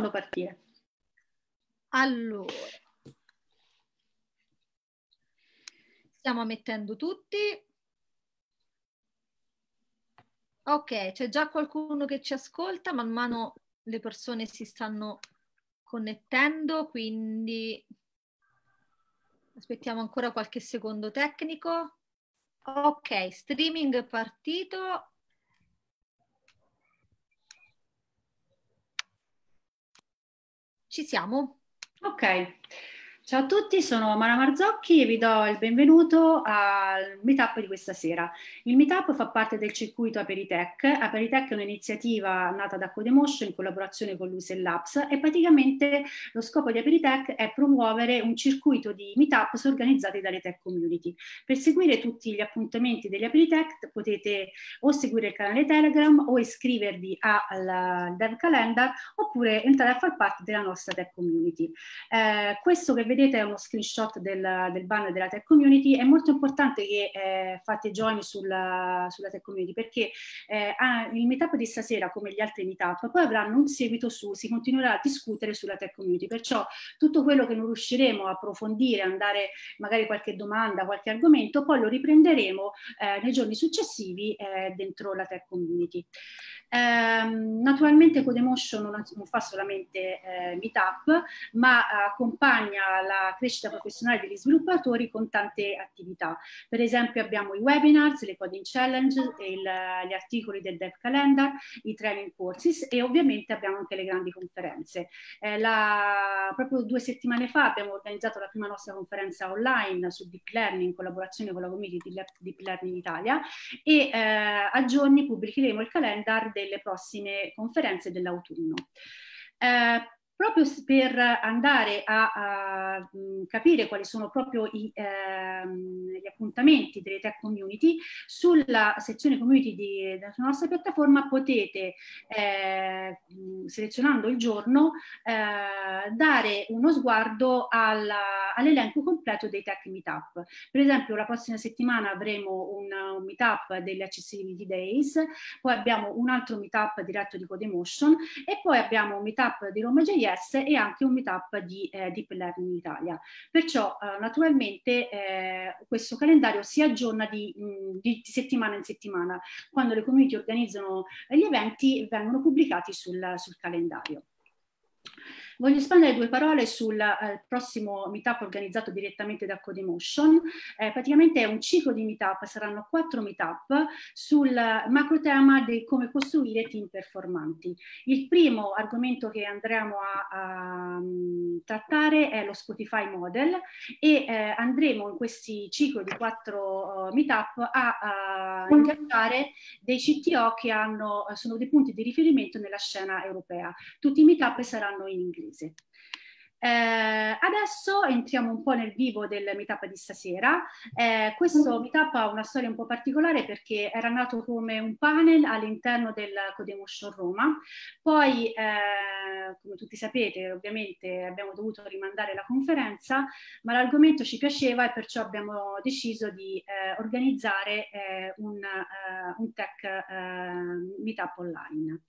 quando partire. Allora, stiamo mettendo tutti. Ok, c'è già qualcuno che ci ascolta, man mano le persone si stanno connettendo, quindi aspettiamo ancora qualche secondo tecnico. Ok, streaming partito, Ci siamo. Ok. Ciao a tutti, sono Mara Marzocchi e vi do il benvenuto al meetup di questa sera. Il meetup fa parte del circuito Aperitech. Aperitech è un'iniziativa nata da Codemotion in collaborazione con l'USEL Labs e praticamente lo scopo di Aperitech è promuovere un circuito di meetups organizzati dalle tech community. Per seguire tutti gli appuntamenti degli Aperitech potete o seguire il canale Telegram o iscrivervi al Dev Calendar oppure entrare a far parte della nostra tech community. Eh, questo che vedete vedete è uno screenshot del, del banner della Tech Community, è molto importante che eh, fate join sulla, sulla, Tech Community perché eh, il meetup di stasera, come gli altri meetup, poi avranno un seguito su, si continuerà a discutere sulla Tech Community, perciò tutto quello che non riusciremo a approfondire, andare magari qualche domanda, qualche argomento, poi lo riprenderemo eh, nei giorni successivi eh, dentro la Tech Community. Ehm, naturalmente Codemotion non, non fa solamente eh, meetup, ma accompagna la crescita professionale degli sviluppatori con tante attività. Per esempio abbiamo i webinars, le coding challenge, il, gli articoli del dev calendar, i training courses e ovviamente abbiamo anche le grandi conferenze. Eh, la, proprio due settimane fa abbiamo organizzato la prima nostra conferenza online su deep learning in collaborazione con la community di Deep Learning Italia e eh, a giorni pubblicheremo il calendar delle prossime conferenze dell'autunno. Eh, proprio per andare a, a capire quali sono proprio i, ehm, gli appuntamenti delle tech community, sulla sezione community di, della nostra piattaforma potete, eh, selezionando il giorno, eh, dare uno sguardo alla, all'elenco completo dei tech meetup. Per esempio la prossima settimana avremo una, un meetup degli Accessibility Days, poi abbiamo un altro meetup diretto di Codemotion e poi abbiamo un meetup di Roma JS ITS e anche un meetup di eh, Deep Learning Italia. Perciò eh, naturalmente eh, questo calendario si aggiorna di, mm, di, settimana in settimana. Quando le community organizzano gli eventi vengono pubblicati sul, sul calendario. Voglio espandere due parole sul eh, prossimo meetup organizzato direttamente da Codemotion. Eh, praticamente è un ciclo di meetup, saranno quattro meetup sul macro tema di come costruire team performanti. Il primo argomento che andremo a, a mm, trattare è lo Spotify Model e eh, andremo in questi ciclo di quattro uh, meetup a uh, ingaggiare dei CTO che hanno, sono dei punti di riferimento nella scena europea. Tutti i meetup saranno in inglese. easy. Eh, adesso entriamo un po' nel vivo del meetup di stasera. Eh, questo mm. meetup ha una storia un po' particolare perché era nato come un panel all'interno del Codemotion Roma, poi eh, come tutti sapete ovviamente abbiamo dovuto rimandare la conferenza, ma l'argomento ci piaceva e perciò abbiamo deciso di eh, organizzare eh, un, eh, un, tech meetup online.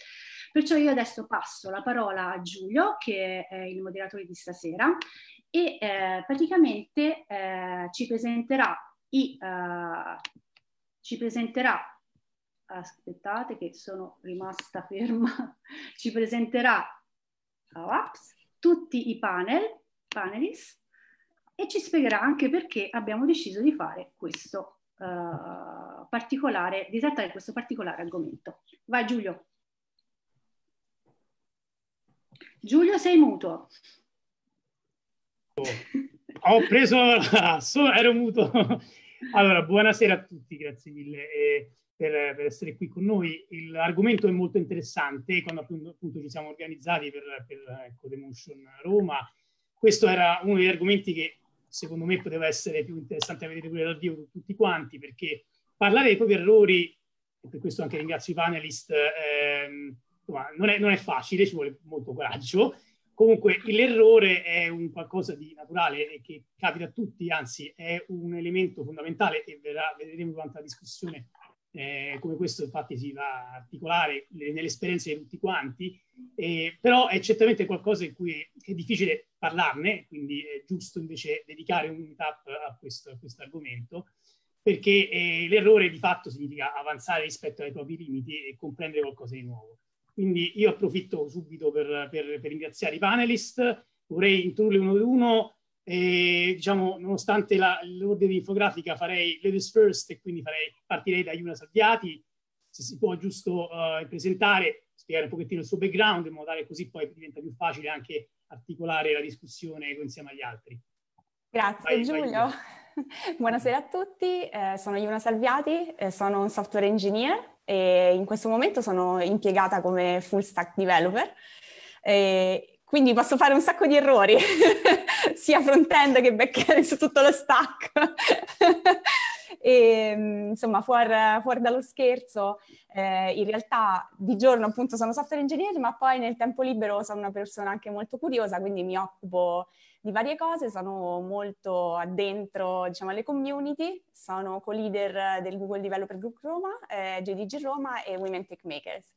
Perciò io adesso passo la parola a Giulio che è il moderatore di stasera e eh, praticamente eh, ci presenterà i, uh, ci presenterà aspettate che sono rimasta ferma ci presenterà uh, oh, ups, tutti i panel panelist e ci spiegherà anche perché abbiamo deciso di fare questo uh, particolare di trattare questo particolare argomento vai Giulio Giulio sei muto Esatto, ho preso... ero muto. allora, buonasera a tutti, grazie mille eh, per, per, essere qui con noi. L'argomento è molto interessante, quando appunto ci siamo organizzati per, per ecco, Motion Roma, questo era uno degli argomenti che secondo me poteva essere più interessante vedere pure dal vivo tutti quanti, perché parlare dei propri errori, e per questo anche ringrazio i panelist, ehm, non, è, non, è, facile, ci vuole molto coraggio, Comunque l'errore è un qualcosa di naturale e che capita a tutti, anzi è un elemento fondamentale e verrà, vedremo quanta discussione eh, come questo infatti si va a articolare nelle esperienze di tutti quanti, eh, però è certamente qualcosa in cui è difficile parlarne, quindi è giusto invece dedicare un tap a questo, argomento, perché eh, l'errore di fatto significa avanzare rispetto ai propri limiti e comprendere qualcosa di nuovo. Quindi io approfitto subito per, per, per ringraziare i panelist, vorrei introdurli uno ad uno, e, diciamo, nonostante la, l'ordine infografica farei ladies first e quindi farei, partirei da Iuna Salviati, se si può giusto uh, presentare, spiegare un pochettino il suo background in modo tale così poi diventa più facile anche articolare la discussione insieme agli altri. Grazie vai, Giulio. Vai Buonasera a tutti, eh, sono Iuna Salviati, eh, sono un software engineer e in questo momento sono impiegata come full stack developer. quindi posso fare un sacco di errori, sia front-end che back-end su tutto lo stack. E, insomma, fuori, fuori dallo scherzo, eh, in realtà di giorno appunto sono software engineer, ma poi nel tempo libero sono una persona anche molto curiosa, quindi mi occupo di varie cose, sono molto addentro diciamo, alle community, sono co-leader del Google Developer Group Roma, eh, JDG Roma e Women Tech Makers.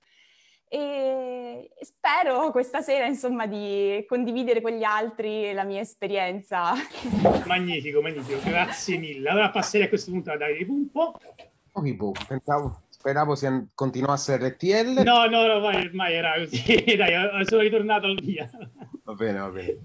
E spero questa sera insomma di condividere con gli altri la mia esperienza. Magnifico, magnifico, grazie mille. Allora passerei a questo punto a Davide Pumpo. Pumpo, pensavo speravo si continuasse RTL. No, no, no, ormai, ormai era così. Dai, sono ritornato via. Va bene, va bene.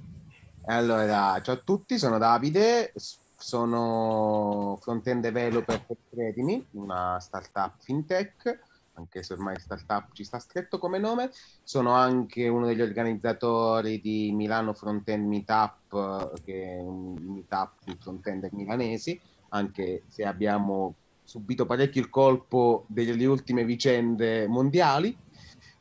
Allora, ciao a tutti, sono Davide, sono front-end developer per Credimi, una startup fintech, anche se ormai startup ci sta stretto come nome. Sono anche uno degli organizzatori di Milano Front-end Meetup, che è un meetup di front-end milanesi, anche se abbiamo subito parecchio il colpo delle ultime vicende mondiali,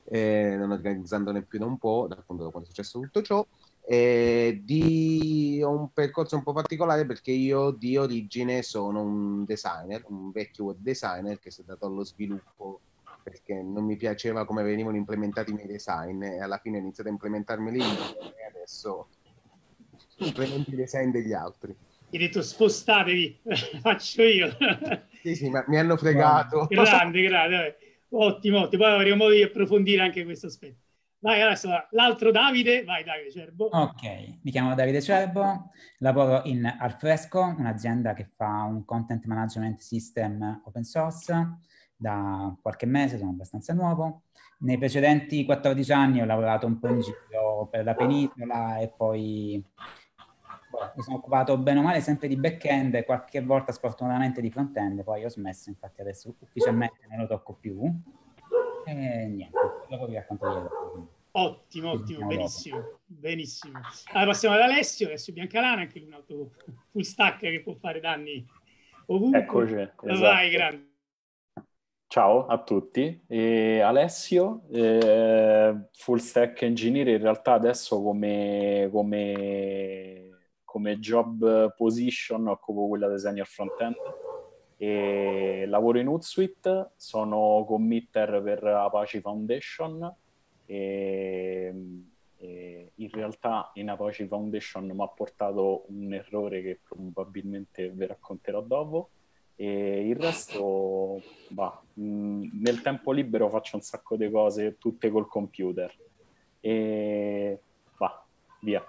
eh, non organizzandone più da un po', da quando è successo tutto ciò eh, di un percorso un po' particolare perché io di origine sono un designer, un vecchio web designer che si è dato allo sviluppo perché non mi piaceva come venivano implementati i miei design e alla fine ho iniziato a implementarmeli io e adesso implemento i design degli altri. Hai detto spostatevi, faccio io. sì, sì, ma mi hanno fregato. Grande, grande, ottimo, ottimo. Poi avremo modo di approfondire anche questo aspetto. Vai, adesso l'altro Davide, vai Davide Cerbo. Ok, mi chiamo Davide Cerbo, lavoro in Alfresco, un'azienda che fa un content management system open source da qualche mese, sono abbastanza nuovo. Nei precedenti 14 anni ho lavorato un po' in giro per la penisola e poi boh, mi sono occupato bene o male sempre di back-end e qualche volta sfortunatamente di front-end, poi ho smesso, infatti adesso ufficialmente non lo tocco più niente, dopo vi racconto io. Ottimo, ottimo, benissimo, benissimo. Allora passiamo ad Alessio, Alessio Biancalana, anche un altro full stack che può fare danni ovunque. Eccoci, esatto. Vai, grande. Ciao a tutti, e Alessio, eh, full stack engineer in realtà adesso come, come, come job position occupo quella di senior front end e lavoro in Hootsuite, sono committer per Apache Foundation e, e in realtà in Apache Foundation mi ha portato un errore che probabilmente vi racconterò dopo e il resto, bah, mh, mm, nel tempo libero faccio un sacco di cose, tutte col computer e va, via.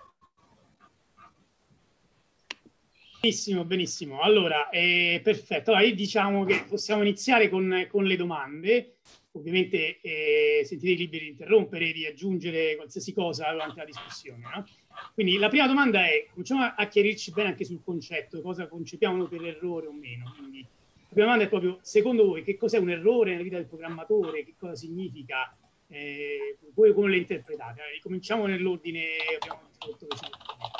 Benissimo, benissimo. Allora, eh, perfetto. Allora, diciamo che possiamo iniziare con, con le domande. Ovviamente eh, sentite liberi di interrompere, di aggiungere qualsiasi cosa durante la discussione. No? Quindi la prima domanda è, cominciamo a chiarirci bene anche sul concetto, cosa concepiamo per errore o meno. Quindi la prima domanda è proprio, secondo voi, che cos'è un errore nella vita del programmatore? Che cosa significa? Eh, voi come le interpretate? Allora, ricominciamo nell'ordine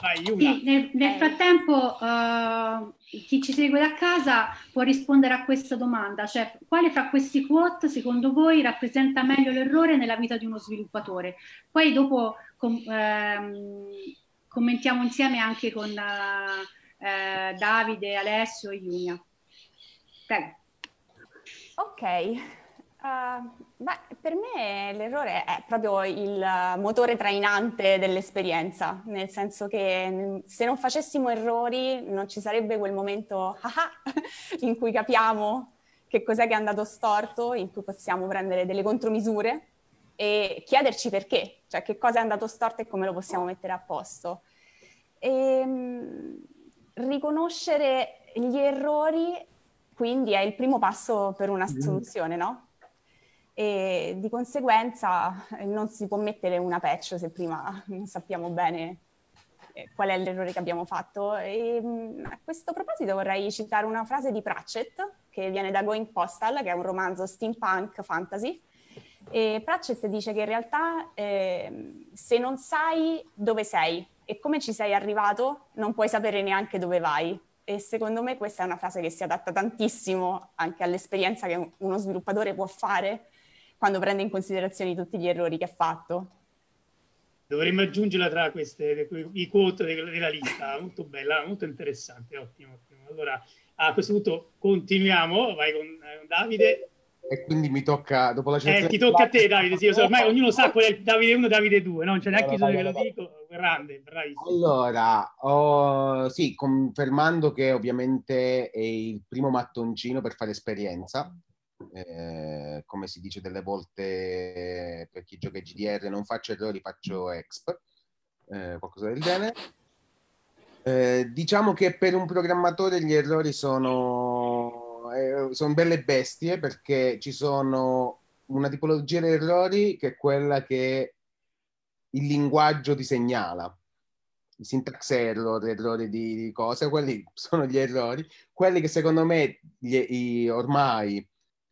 Vai, Sì, nel, nel eh. frattempo uh, chi ci segue da casa può rispondere a questa domanda, cioè quale fra questi quote secondo voi rappresenta meglio l'errore nella vita di uno sviluppatore? Poi dopo com ehm, commentiamo insieme anche con uh, eh, Davide, Alessio e Iulia. Prego. Ok, Uh, beh, per me l'errore è proprio il motore trainante dell'esperienza, nel senso che mm, se non facessimo errori non ci sarebbe quel momento ah, in cui capiamo che cos'è che è andato storto, in cui possiamo prendere delle contromisure e chiederci perché, cioè che cosa è andato storto e come lo possiamo mettere a posto. E, ehm, riconoscere gli errori quindi è il primo passo per una soluzione, no? e di conseguenza eh, non si può mettere una patch se prima non sappiamo bene eh, qual è l'errore che abbiamo fatto. E mm, a questo proposito vorrei citare una frase di Pratchett, che viene da Going Postal, che è un romanzo steampunk fantasy. E Pratchett dice che in realtà eh, se non sai dove sei e come ci sei arrivato, non puoi sapere neanche dove vai. E secondo me questa è una frase che si adatta tantissimo anche all'esperienza che uno sviluppatore può fare quando prende in considerazione tutti gli errori che ha fatto. Dovremmo aggiungerla tra queste, i quote della lista, molto bella, molto interessante, ottimo, ottimo. Allora, a questo punto continuiamo, vai con, eh, con Davide. E quindi mi tocca, dopo la citazione... Eh, ti tocca a te Davide, sì, so, ormai ognuno sa qual è Davide 1 e Davide 2, non c'è neanche allora, io che lo dico, grande, bravissimo. Allora, oh, sì, confermando che ovviamente è il primo mattoncino per fare esperienza, eh, come si dice delle volte per chi gioca GDR, non faccio errori, faccio exp, eh, qualcosa del genere. Eh, diciamo che per un programmatore gli errori sono, eh, sono belle bestie perché ci sono una tipologia di errori che è quella che il linguaggio ti segnala. I syntax error, errori di, di cose, quelli sono gli errori. Quelli che secondo me gli, i, ormai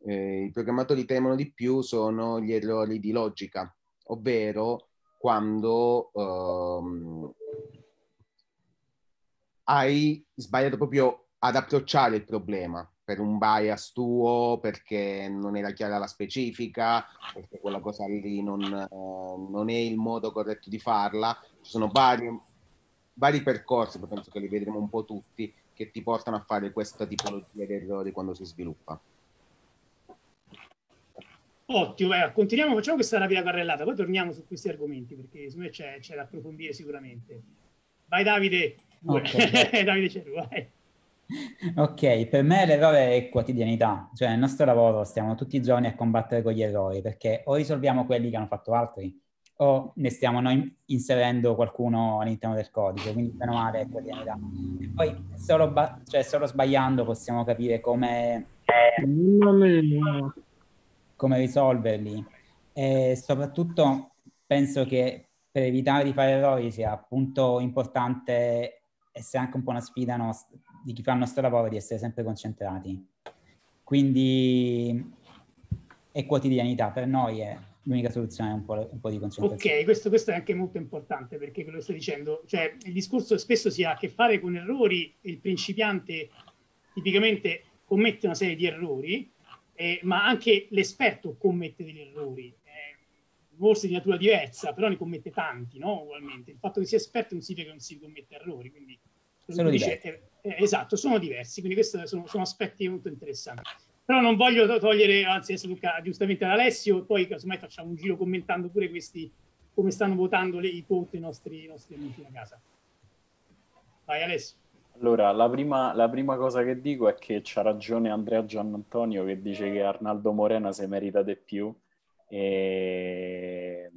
eh, i programmatori temono di più sono gli errori di logica, ovvero quando ehm, hai sbagliato proprio ad approcciare il problema per un bias tuo, perché non era chiara la specifica, perché quella cosa lì non, eh, non è il modo corretto di farla. Ci sono vari, vari percorsi, penso che li vedremo un po' tutti, che ti portano a fare questa tipologia di errori quando si sviluppa. Ottimo, beh, continuiamo, facciamo questa rapida carrellata, poi torniamo su questi argomenti perché secondo me c'è, c'è da approfondire sicuramente. Vai Davide, okay. Davide Ceru, vai. Ok, per me l'errore è quotidianità, cioè nel nostro lavoro stiamo tutti i giorni a combattere con gli errori perché o risolviamo quelli che hanno fatto altri o ne stiamo noi inserendo qualcuno all'interno del codice, quindi meno male è quotidianità. E poi solo, ba- cioè, solo sbagliando possiamo capire come... Eh, come risolverli e soprattutto penso che per evitare di fare errori sia appunto importante essere anche un po' una sfida nost- di chi fa il nostro lavoro di essere sempre concentrati. Quindi è quotidianità, per noi è l'unica soluzione è un po', un po di concentrazione. Ok, questo, questo, è anche molto importante perché quello che sto dicendo, cioè il discorso spesso si ha a che fare con errori, il principiante tipicamente commette una serie di errori eh, ma anche l'esperto commette degli errori, eh, forse di natura diversa, però ne commette tanti, no? Ugualmente. Il fatto che sia esperto non significa che non si commette errori, quindi... Sono dice, eh, esatto, sono diversi, quindi questi sono, sono, aspetti molto interessanti. Però non voglio togliere, anzi adesso Luca giustamente ad Alessio, poi casomai facciamo un giro commentando pure questi, come stanno votando le, i quote i nostri, i nostri amici da casa. Vai Alessio. Allora, la prima, la prima, cosa che dico è che c'ha ragione Andrea Giannantonio che dice che Arnaldo Morena si merita di più. E...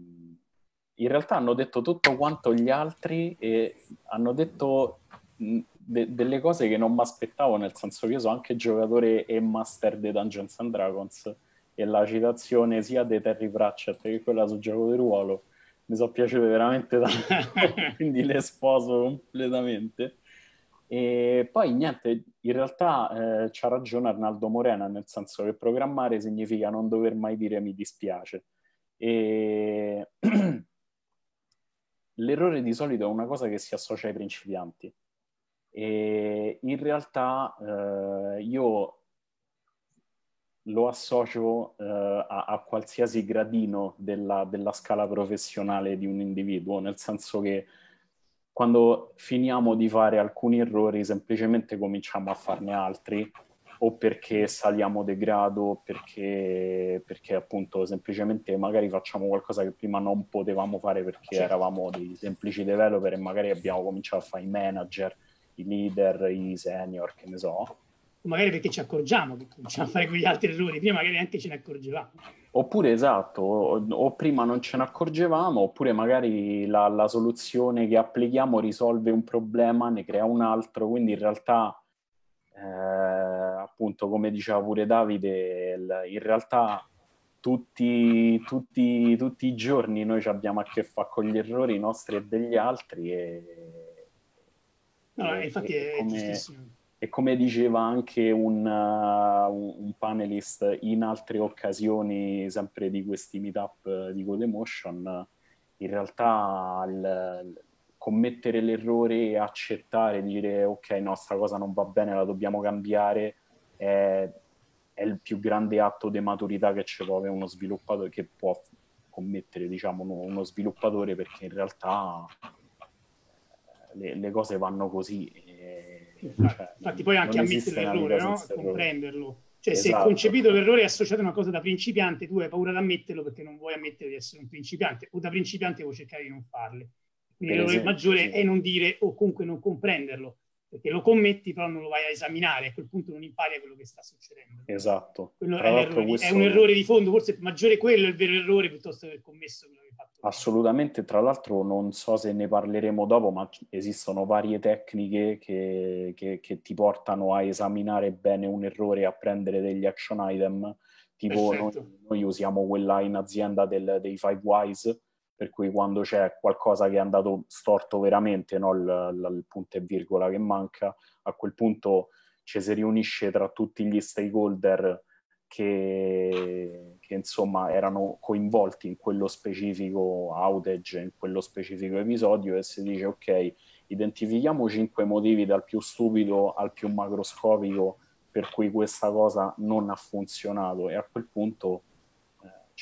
In realtà hanno detto tutto quanto gli altri e hanno detto de- delle cose che non mi aspettavo, nel senso che io sono anche giocatore e master di Dungeons and Dragons e la citazione sia di Terry Pratchett che quella sul gioco di ruolo mi sono piaciute veramente tanto, quindi le sposo completamente. E poi niente, in realtà eh, c'ha ragione Arnaldo Morena, nel senso che programmare significa non dover mai dire mi dispiace. E... L'errore di solito è una cosa che si associa ai principianti. E in realtà eh, io lo associo eh, a, a, qualsiasi gradino della, della, scala professionale di un individuo, nel senso che quando finiamo di fare alcuni errori semplicemente cominciamo a farne altri o perché saliamo di grado, perché, perché, appunto semplicemente magari facciamo qualcosa che prima non potevamo fare perché certo. eravamo dei semplici developer e magari abbiamo cominciato a fare i manager, i leader, i senior, che ne so o magari perché ci accorgiamo che cominciamo a fare quegli altri errori, prima magari neanche ce ne accorgevamo. Oppure esatto, o, o prima non ce ne accorgevamo, oppure magari la, la, soluzione che applichiamo risolve un problema, ne crea un altro, quindi in realtà, eh, appunto, come diceva pure Davide, il, in realtà tutti, tutti, tutti, i giorni noi abbiamo a che fare con gli errori nostri e degli altri. E, no, e, infatti è come... giustissimo e come diceva anche un, uh, un, panelist in altre occasioni, sempre di questi meetup uh, di Codemotion, in realtà il, commettere l'errore e accettare, dire ok, no, sta cosa non va bene, la dobbiamo cambiare, è, è il più grande atto di maturità che ci può avere uno sviluppatore, che può commettere, diciamo, uno, uno sviluppatore, perché in realtà eh, le, le cose vanno così Infatti, infatti poi anche ammettere l'errore, no? comprenderlo. Cioè esatto. se concepito l'errore è associato a una cosa da principiante, tu hai paura di ammetterlo perché non vuoi ammettere di essere un principiante o da principiante vuoi cercare di non farle. Quindi l'errore maggiore sì. è non dire o comunque non comprenderlo perché lo commetti però non lo vai a esaminare, a quel punto non impari quello che sta succedendo. Esatto. È un, errore, questo... è, un errore di fondo, forse maggiore quello è il vero errore piuttosto che aver commesso quello che hai fatto. Assolutamente, tra l'altro non so se ne parleremo dopo, ma esistono varie tecniche che, che, che ti portano a esaminare bene un errore, a prendere degli action item, tipo noi, noi, usiamo quella in azienda del, dei Five Wise, per cui quando c'è qualcosa che è andato storto veramente, no? il, l- il punto e virgola che manca, a quel punto ci si riunisce tra tutti gli stakeholder che, che, insomma erano coinvolti in quello specifico outage, in quello specifico episodio e si dice ok, identifichiamo cinque motivi dal più stupido al più macroscopico per cui questa cosa non ha funzionato e a quel punto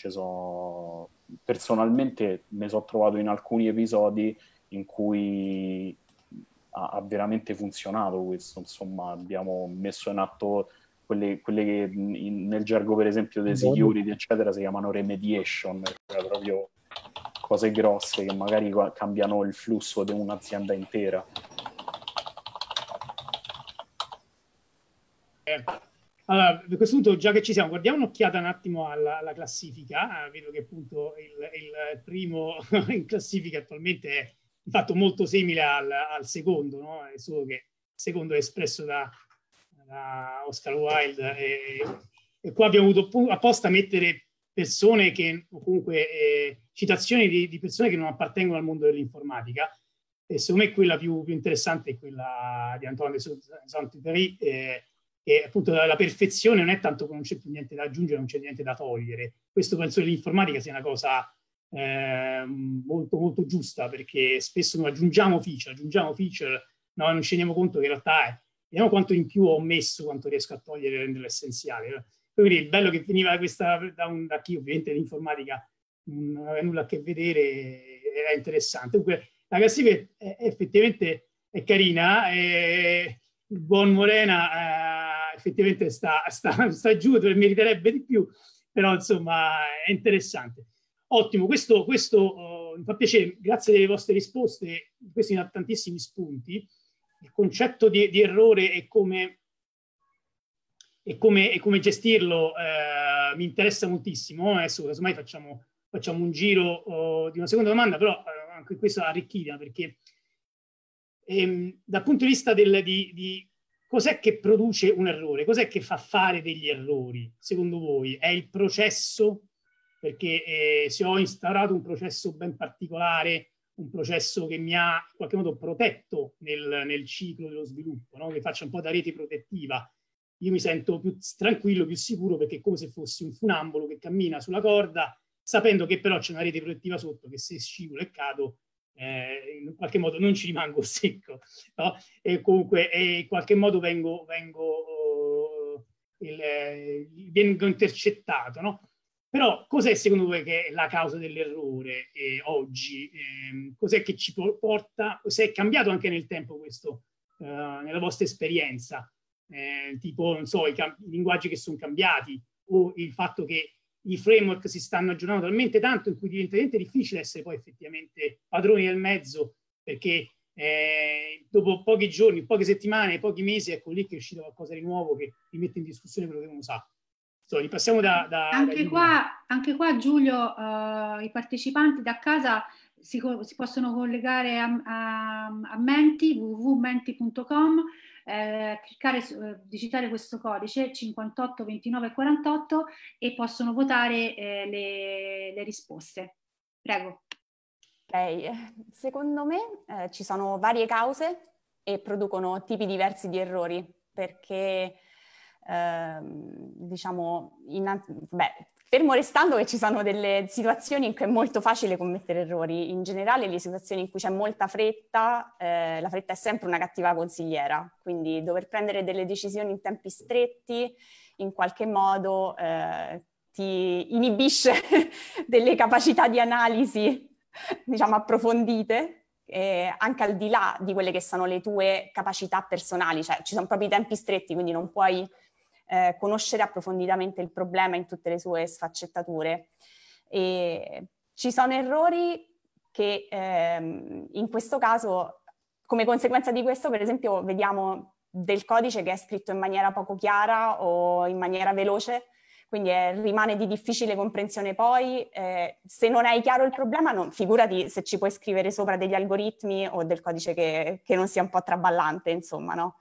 So... personalmente mi sono trovato in alcuni episodi in cui ha, ha veramente funzionato questo, insomma abbiamo messo in atto quelle, quelle che mm, in, nel gergo per esempio dei security eccetera si chiamano remediation, cioè proprio cose grosse che magari cambiano il flusso di un'azienda intera. Eh, allora, a questo punto, già che ci siamo, guardiamo un'occhiata un attimo alla, alla classifica. Ah, vedo che appunto il, il primo in classifica attualmente è di fatto molto simile al, al secondo, no? È solo che il secondo è espresso da, da Oscar Wilde. E, e, qua abbiamo avuto apposta mettere persone che, o comunque eh, citazioni di, di, persone che non appartengono al mondo dell'informatica. E secondo me quella più, più interessante è quella di Antoine de Saint-Exupéry. Eh, che appunto la perfezione non è tanto che non c'è più niente da aggiungere, non c'è niente da togliere. Questo penso che l'informatica sia una cosa eh, molto molto giusta perché spesso noi aggiungiamo feature, aggiungiamo feature, no, non ci rendiamo conto che in realtà è, vediamo quanto in più ho messo, quanto riesco a togliere e renderlo essenziale. Quindi il bello che veniva questa, da, un, da chi ovviamente l'informatica non aveva nulla a che vedere, era interessante. Dunque la classifica è, è effettivamente è carina, e il buon Morena... Eh, effettivamente sta, sta, sta giù dove meriterebbe di più, però insomma è interessante. Ottimo, questo, questo uh, mi fa piacere, grazie delle vostre risposte, questi sono tantissimi spunti. Il concetto di, di errore e come, e come, e come gestirlo uh, mi interessa moltissimo. Adesso casomai facciamo, facciamo un giro uh, di una seconda domanda, però eh, anche questo arricchita perché ehm, dal punto di vista del, di, di cos'è che produce un errore? Cos'è che fa fare degli errori, secondo voi? È il processo? Perché eh, se ho instaurato un processo ben particolare, un processo che mi ha in qualche modo protetto nel, nel ciclo dello sviluppo, no? che faccia un po' da rete protettiva, io mi sento più tranquillo, più sicuro, perché è come se fossi un funambolo che cammina sulla corda, sapendo che però c'è una rete protettiva sotto, che se scivolo e cado eh, in qualche modo non ci rimango secco, no? e comunque e eh, in qualche modo vengo, vengo, eh, il, eh, vengo intercettato. No? Però cos'è secondo voi che è la causa dell'errore eh, oggi? Eh, cos'è che ci porta, se è cambiato anche nel tempo questo, eh, nella vostra esperienza? tipo, non so, i, i linguaggi che sono cambiati o il fatto che i framework si stanno aggiornando talmente tanto in cui diventa, diventa difficile essere poi effettivamente padroni del mezzo perché eh, dopo pochi giorni, poche settimane, pochi mesi, ecco lì che è uscito qualcosa di nuovo che rimette in discussione quello che uno sa. So, passiamo da, da, anche, da qua, anche, qua, Giulio, uh, i partecipanti da casa si, si possono collegare a, a, a Menti, www.menti.com eh, cliccare eh, digitare questo codice 58 29 48 e possono votare eh, le, le risposte. Prego. Ok, eh, secondo me eh, ci sono varie cause e producono tipi diversi di errori perché ehm, diciamo, innan- beh, Fermo restando che ci sono delle situazioni in cui è molto facile commettere errori, in generale le situazioni in cui c'è molta fretta, eh, la fretta è sempre una cattiva consigliera, quindi dover prendere delle decisioni in tempi stretti in qualche modo eh, ti inibisce delle capacità di analisi, diciamo, approfondite, eh, anche al di là di quelle che sono le tue capacità personali, cioè ci sono proprio i tempi stretti, quindi non puoi eh, conoscere approfonditamente il problema in tutte le sue sfaccettature. E ci sono errori che ehm, in questo caso, come conseguenza di questo, per esempio, vediamo del codice che è scritto in maniera poco chiara o in maniera veloce, quindi è, eh, rimane di difficile comprensione poi. Eh, se non hai chiaro il problema, non, figurati se ci puoi scrivere sopra degli algoritmi o del codice che, che non sia un po' traballante, insomma, no?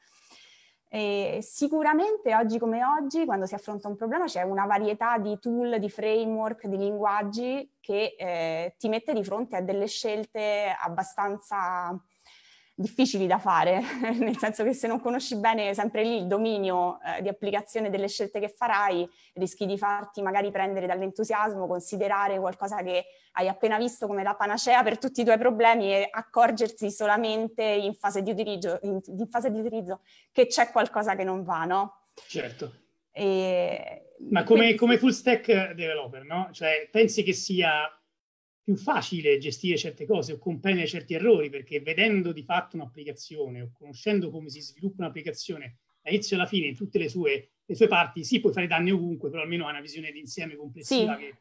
E sicuramente oggi come oggi, quando si affronta un problema, c'è una varietà di tool, di framework, di linguaggi che eh, ti mette di fronte a delle scelte abbastanza difficili da fare, nel senso che se non conosci bene sempre lì il dominio eh, di applicazione delle scelte che farai, rischi di farti magari prendere dall'entusiasmo, considerare qualcosa che hai appena visto come la panacea per tutti i tuoi problemi e accorgersi solamente in fase di utilizzo, in, in fase di utilizzo che c'è qualcosa che non va, no? Certo. E... Ma come, come full stack developer, no? Cioè, pensi che sia più facile gestire certe cose o comprendere certi errori, perché vedendo di fatto un'applicazione o conoscendo come si sviluppa un'applicazione dall'inizio alla fine in tutte le sue, le sue parti, sì, puoi fare danni ovunque, però almeno hai una visione d'insieme complessiva sì. che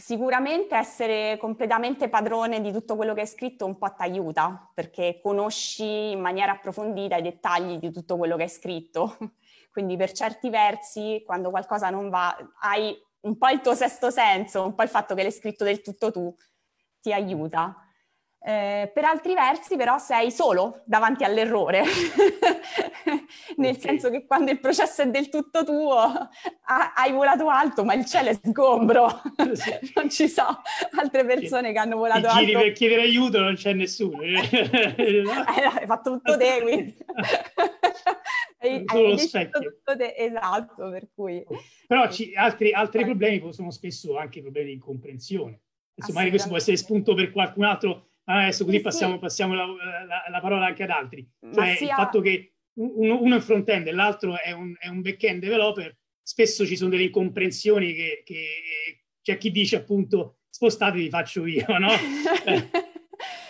sicuramente essere completamente padrone di tutto quello che è scritto un po' ti aiuta, perché conosci in maniera approfondita i dettagli di tutto quello che è scritto. Quindi per certi versi, quando qualcosa non va, hai un po' il tuo sesto senso, un po' il fatto che l'hai scritto del tutto tu ti aiuta. Eh, per altri versi però sei solo davanti all'errore, nel okay. senso che quando il processo è del tutto tuo hai volato alto ma il cielo è sgombro, non ci sono altre persone che hanno volato Ti alto. Giri per chiedere aiuto non c'è nessuno. Eh, hai fatto tutto te quindi hai, eh, hai tutto de- esatto, per cui... Oh, però ci, altri, altri problemi sono spesso anche problemi di comprensione. Adesso magari questo può essere spunto per qualcun altro. Ah, adesso così eh, sì, passiamo, sì. passiamo la, la, la, parola anche ad altri. Cioè sia... il fatto che uno, uno, è front-end e l'altro è un, è un back-end developer, spesso ci sono delle incomprensioni che, che c'è cioè chi dice appunto spostatevi, faccio io, no? Eh,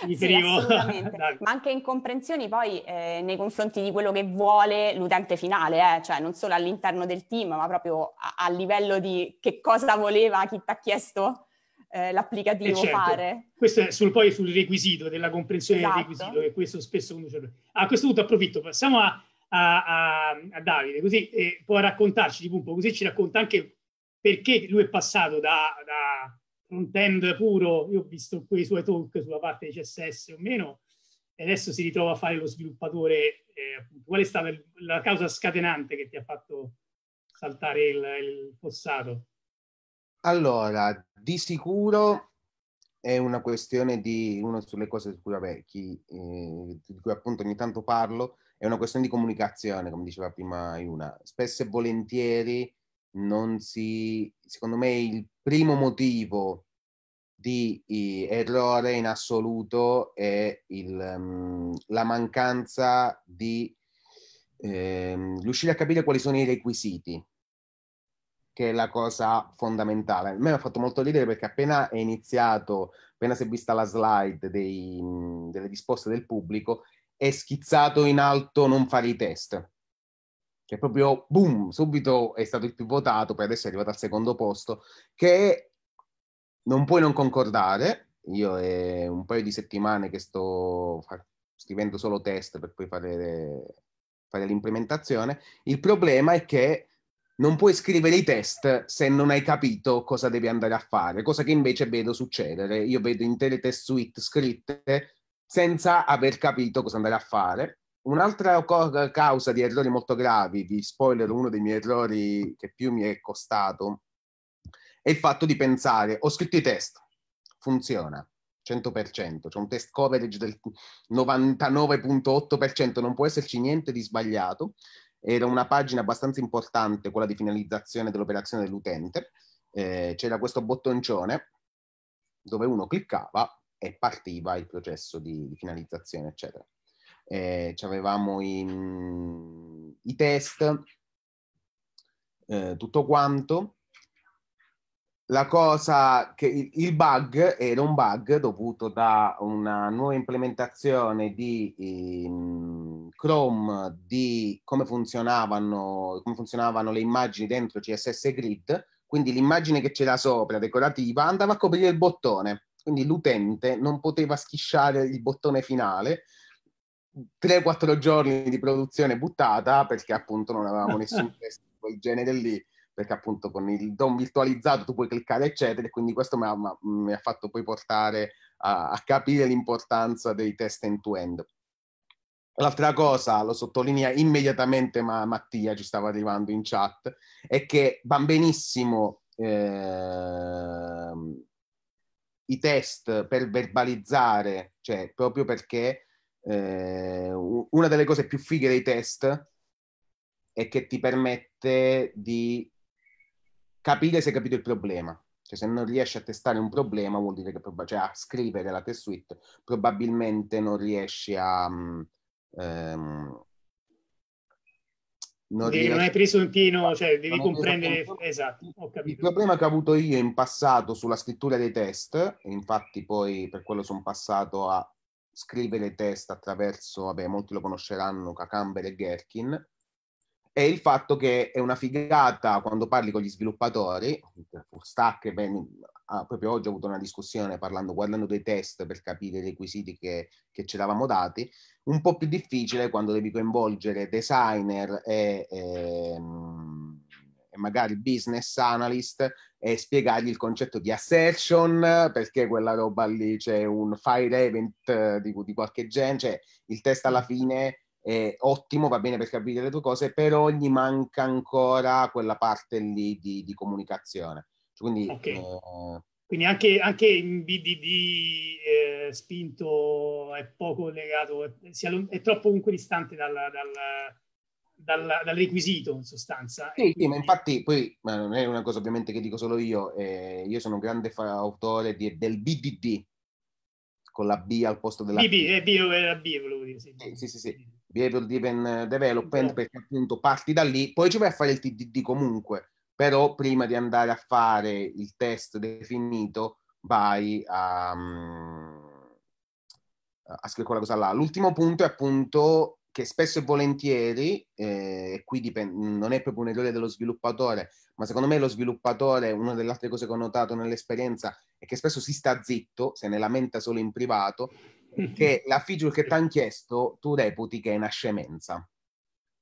riferivo. Sì, Ma anche incomprensioni poi eh, nei confronti di quello che vuole l'utente finale, eh? cioè non solo all'interno del team, ma proprio a, a livello di che cosa voleva chi ti ha chiesto eh, eh, l'applicativo certo. fare. Questo è sul, poi sul requisito, della comprensione esatto. del requisito, che questo spesso conduce A questo punto approfitto, passiamo a, a, a Davide, così eh, può raccontarci di un po', così ci racconta anche perché lui è passato da, da front-end puro, io ho visto quei suoi talk sulla parte di CSS o meno, e adesso si ritrova a fare lo sviluppatore. Eh, appunto, qual è stata la causa scatenante che ti ha fatto saltare il, il fossato? Allora, di sicuro è una questione di una sulle cose di cui, vabbè, chi, eh, di cui appunto ogni tanto parlo, è una questione di comunicazione, come diceva prima Iuna. Spesso e volentieri non si, secondo me il primo motivo di errore in assoluto è il, um, la mancanza di ehm, riuscire a capire quali sono i requisiti, che è la cosa fondamentale. A me mi ha fatto molto ridere perché appena è iniziato, appena si è vista la slide dei, mm, delle risposte del pubblico, è schizzato in alto non fare i test che proprio boom, subito è stato il più votato, poi adesso è arrivato al secondo posto, che non puoi non concordare. Io è un paio di settimane che sto scrivendo solo test per poi fare, fare l'implementazione. Il problema è che non puoi scrivere i test se non hai capito cosa devi andare a fare, cosa che invece vedo succedere. Io vedo intere test suite scritte senza aver capito cosa andare a fare Un'altra causa di errori molto gravi, vi spoiler uno dei miei errori che più mi è costato, è il fatto di pensare, ho scritto i test, funziona, 100%, c'è un test coverage del 99.8%, non può esserci niente di sbagliato, era una pagina abbastanza importante, quella di finalizzazione dell'operazione dell'utente, eh, c'era questo bottoncione dove uno cliccava e partiva il processo di, di finalizzazione, eccetera eh, avevamo i, mm, i test, eh, tutto quanto. La cosa che il bug era un bug dovuto da una nuova implementazione di eh, Chrome di come funzionavano, come funzionavano le immagini dentro CSS Grid, quindi l'immagine che c'era sopra, decorativa, andava a coprire il bottone, quindi l'utente non poteva schisciare il bottone finale, 3-4 giorni di produzione buttata perché appunto non avevamo nessun test di quel genere lì perché appunto con il DOM virtualizzato tu puoi cliccare eccetera e quindi questo mi ha, mm, mi ha fatto poi portare a, a, capire l'importanza dei test end-to-end. L'altra cosa, lo sottolinea immediatamente ma Mattia, ci stava arrivando in chat, è che va benissimo eh, i test per verbalizzare, cioè proprio perché eh, una delle cose più fighe dei test è che ti permette di capire se hai capito il problema. Cioè, se non riesci a testare un problema, vuol dire che prob- cioè, a scrivere la test suite probabilmente non riesci a. Um, non, devi, riesci... non hai preso in pieno, cioè devi comprendere. Esatto, il problema che ho avuto io in passato sulla scrittura dei test, infatti, poi per quello sono passato a scrive le test attraverso, vabbè, molti lo conosceranno, Cacamber e Gherkin, è il fatto che è una figata quando parli con gli sviluppatori, full stack, ben, ah, proprio oggi ho avuto una discussione parlando, guardando dei test per capire i requisiti che, che ci eravamo dati, un po' più difficile quando devi coinvolgere designer e... Ehm, magari business analyst e spiegargli il concetto di assertion, perché quella roba lì c'è cioè, un fire event eh, di, di qualche genere, cioè il test alla mm. fine è ottimo, va bene per capire le due cose, però gli manca ancora quella parte lì di, di comunicazione. Quindi, okay. eh, Quindi anche, anche, in BDD eh, spinto è poco legato, è, è troppo comunque distante dal... dalla dal, dal requisito in sostanza. Sì, sì, ma infatti poi, ma non è una cosa ovviamente che dico solo io, eh, io sono un grande autore di, del BDD, con la B al posto della BB, B. B, eh, eh, la B volevo dire, sì. Eh, sì, sì, sì. Behavioral Driven Development, perché appunto parti da lì, poi ci vai a fare il TDD comunque, però prima di andare a fare il test definito vai a... Mm, a scrivere quella cosa là. L'ultimo punto è appunto che spesso e volentieri, eh, qui dipende, non è proprio un errore dello sviluppatore, ma secondo me lo sviluppatore, una delle altre cose che ho notato nell'esperienza, è che spesso si sta zitto, se ne lamenta solo in privato, mm-hmm. che la feature che ti hanno chiesto tu reputi che è una scemenza.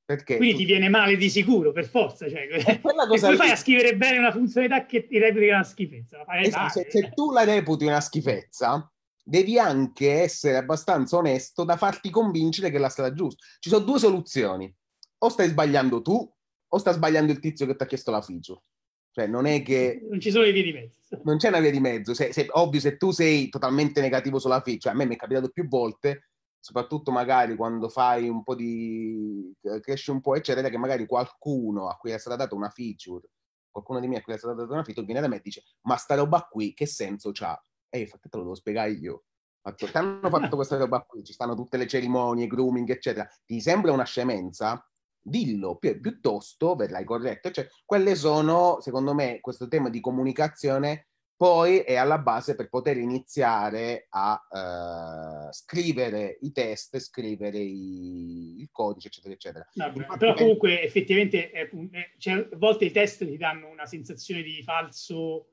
Perché Quindi tu... ti viene male di sicuro, per forza. Cioè, e cosa fai a scrivere bene una funzionalità che ti reputi una schifezza. Esatto, se, se tu la reputi una schifezza, devi anche essere abbastanza onesto da farti convincere che è la strada giusta. Ci sono due soluzioni. O stai sbagliando tu, o sta sbagliando il tizio che ti ha chiesto la ficio. Cioè, non è che... Non ci sono le vie di mezzo. Non c'è una via di mezzo. Se, se, ovvio, se tu sei totalmente negativo sulla ficio, cioè, a me mi è capitato più volte, soprattutto magari quando fai un po' di... cresci un po', eccetera, che magari qualcuno a cui è stata data una feature, qualcuno di me a cui è stata data una feature, viene da me e dice, ma sta roba qui, che senso c'ha? E io fatto, te lo devo spiegare io. Fatto, ti hanno fatto questa roba qui, ci stanno tutte le cerimonie, grooming, eccetera. Ti sembra una scemenza? Dillo, pi- piuttosto verrai corretto. Cioè, quelle sono, secondo me, questo tema di comunicazione poi è alla base per poter iniziare a uh, scrivere i test, scrivere i, il codice, eccetera, eccetera. No, però comunque effettivamente è, è, cioè, a volte i test ti danno una sensazione di falso,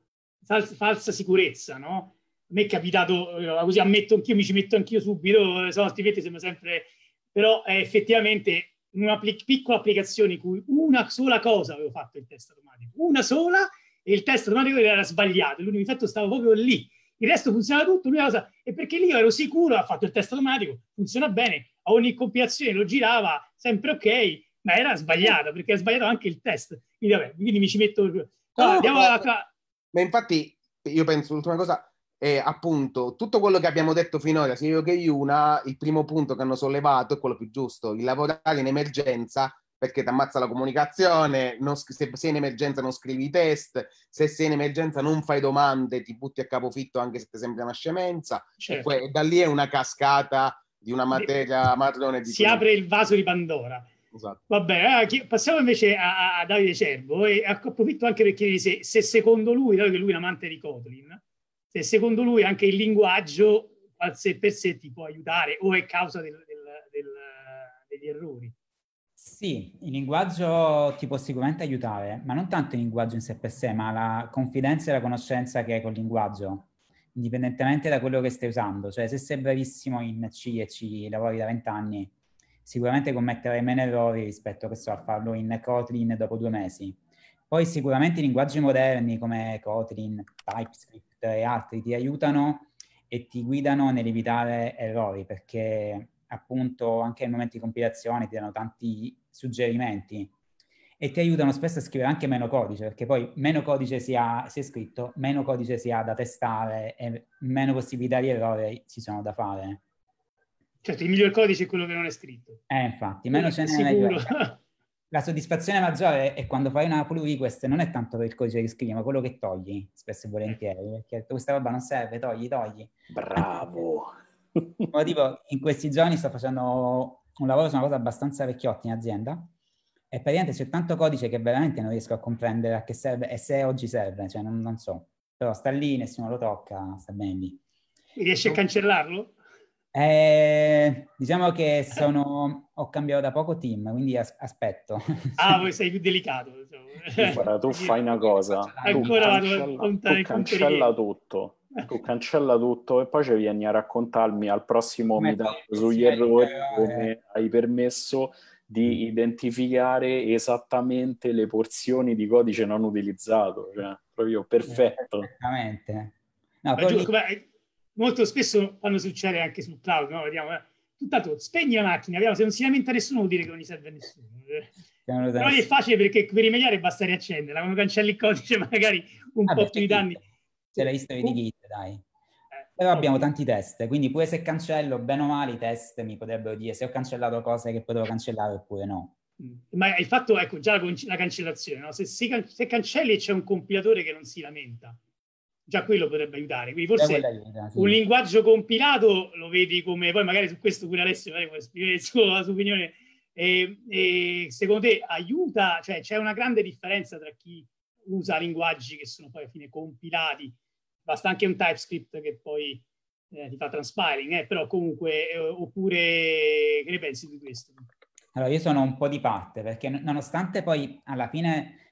fal- falsa sicurezza, no? a me è capitato, eh, così ammetto anch'io, mi ci metto anch'io subito, eh, se altrimenti sembra sempre... Però eh, effettivamente in una pli- piccola applicazione in cui una sola cosa avevo fatto il test automatico, una sola, e il test automatico era sbagliato, l'unico difetto stava proprio lì. Il resto funzionava tutto, l'unica cosa... E perché lì io ero sicuro, ha fatto il test automatico, funziona bene, a ogni compilazione lo girava, sempre ok, ma era sbagliato perché ha sbagliato anche il test. Quindi, vabbè, quindi mi ci metto... no, andiamo ma, alla... ma infatti io penso l'ultima cosa, e appunto tutto quello che abbiamo detto finora, sia io che Iuna, il primo punto che hanno sollevato è quello più giusto, il lavorare in emergenza perché ti ammazza la comunicazione, sc- se sei in emergenza non scrivi i test, se sei in emergenza non fai domande, ti butti a capofitto anche se ti sembra una scemenza, certo. e, que- da lì è una cascata di una materia marrone. Di si quelli. apre il vaso di Pandora. Esatto. Vabbè, ah, passiamo invece a, a Davide Cervo e approfitto anche per chiedere se, se secondo lui, dato che lui è un amante di Kotlin, se secondo lui anche il linguaggio se per sé ti può aiutare o è causa del, del, del, degli errori. Sì, il linguaggio ti può sicuramente aiutare, ma non tanto il linguaggio in sé per sé, ma la confidenza e la conoscenza che hai col linguaggio, indipendentemente da quello che stai usando. Cioè, se sei bravissimo in C e ci lavori da vent'anni, sicuramente commetterai meno errori rispetto so, a farlo in Kotlin dopo due mesi. Poi sicuramente i linguaggi moderni come Kotlin, TypeScript, e altri ti aiutano e ti guidano nell'evitare errori perché appunto anche nei momenti di compilazione ti danno tanti suggerimenti e ti aiutano spesso a scrivere anche meno codice perché poi meno codice si, ha, si è scritto, meno codice si ha da testare e meno possibilità di errore ci sono da fare. Certo, il miglior codice è quello che non è scritto. Eh, infatti, meno Quindi ce n'è la soddisfazione maggiore è quando fai una pull request, non è tanto per il codice che scrivi, ma quello che togli, spesso e volentieri, perché questa roba non serve, togli, togli. Bravo! ma tipo, in questi giorni sto facendo un lavoro su una cosa abbastanza vecchiotta in azienda, e praticamente c'è tanto codice che veramente non riesco a comprendere a che serve e se oggi serve, cioè non, non so. Però sta lì, nessuno lo tocca, sta bene lì. Riesci a ecco. cancellarlo? Eh, diciamo che sono, ho cambiato da poco team, quindi as- aspetto. Ah, voi sei più delicato. Diciamo. Guarda, tu fai una cosa, tu cancella, tu cancella tutto, tu cancella tutto e poi ci vieni a raccontarmi al prossimo Come meetup sugli errori come eh. hai permesso di identificare esattamente le porzioni di codice non utilizzato, cioè proprio perfetto. Esattamente. No, giù, lì... come molto spesso quando succede anche sul cloud, no? Vediamo, eh. tutt'altro, spegni la macchina, vediamo, se non si lamenta nessuno vuol dire che non gli serve a nessuno. Però è facile perché per rimediare basta riaccenderla, quando cancelli il codice magari un ah, po' più di danni. C'è la history di Git, dai. Eh, Però abbiamo tanti test, quindi pure se cancello, bene o male, i test mi potrebbero dire se ho cancellato cose che potevo cancellare oppure no. Mm. Ma il fatto, ecco, già la, la cancellazione, no? se, si, se cancelli c'è un compilatore che non si lamenta, già quello potrebbe aiutare. Quindi forse aiuta, sì. un linguaggio compilato lo vedi come, poi magari su questo pure Alessio magari può esprimere la sua opinione, e, e, secondo te aiuta, cioè c'è una grande differenza tra chi usa linguaggi che sono poi alla fine compilati, basta anche un TypeScript che poi eh, ti fa transpiling, eh, però comunque, eh, oppure che ne pensi di questo? Allora, io sono un po' di parte, perché nonostante poi alla fine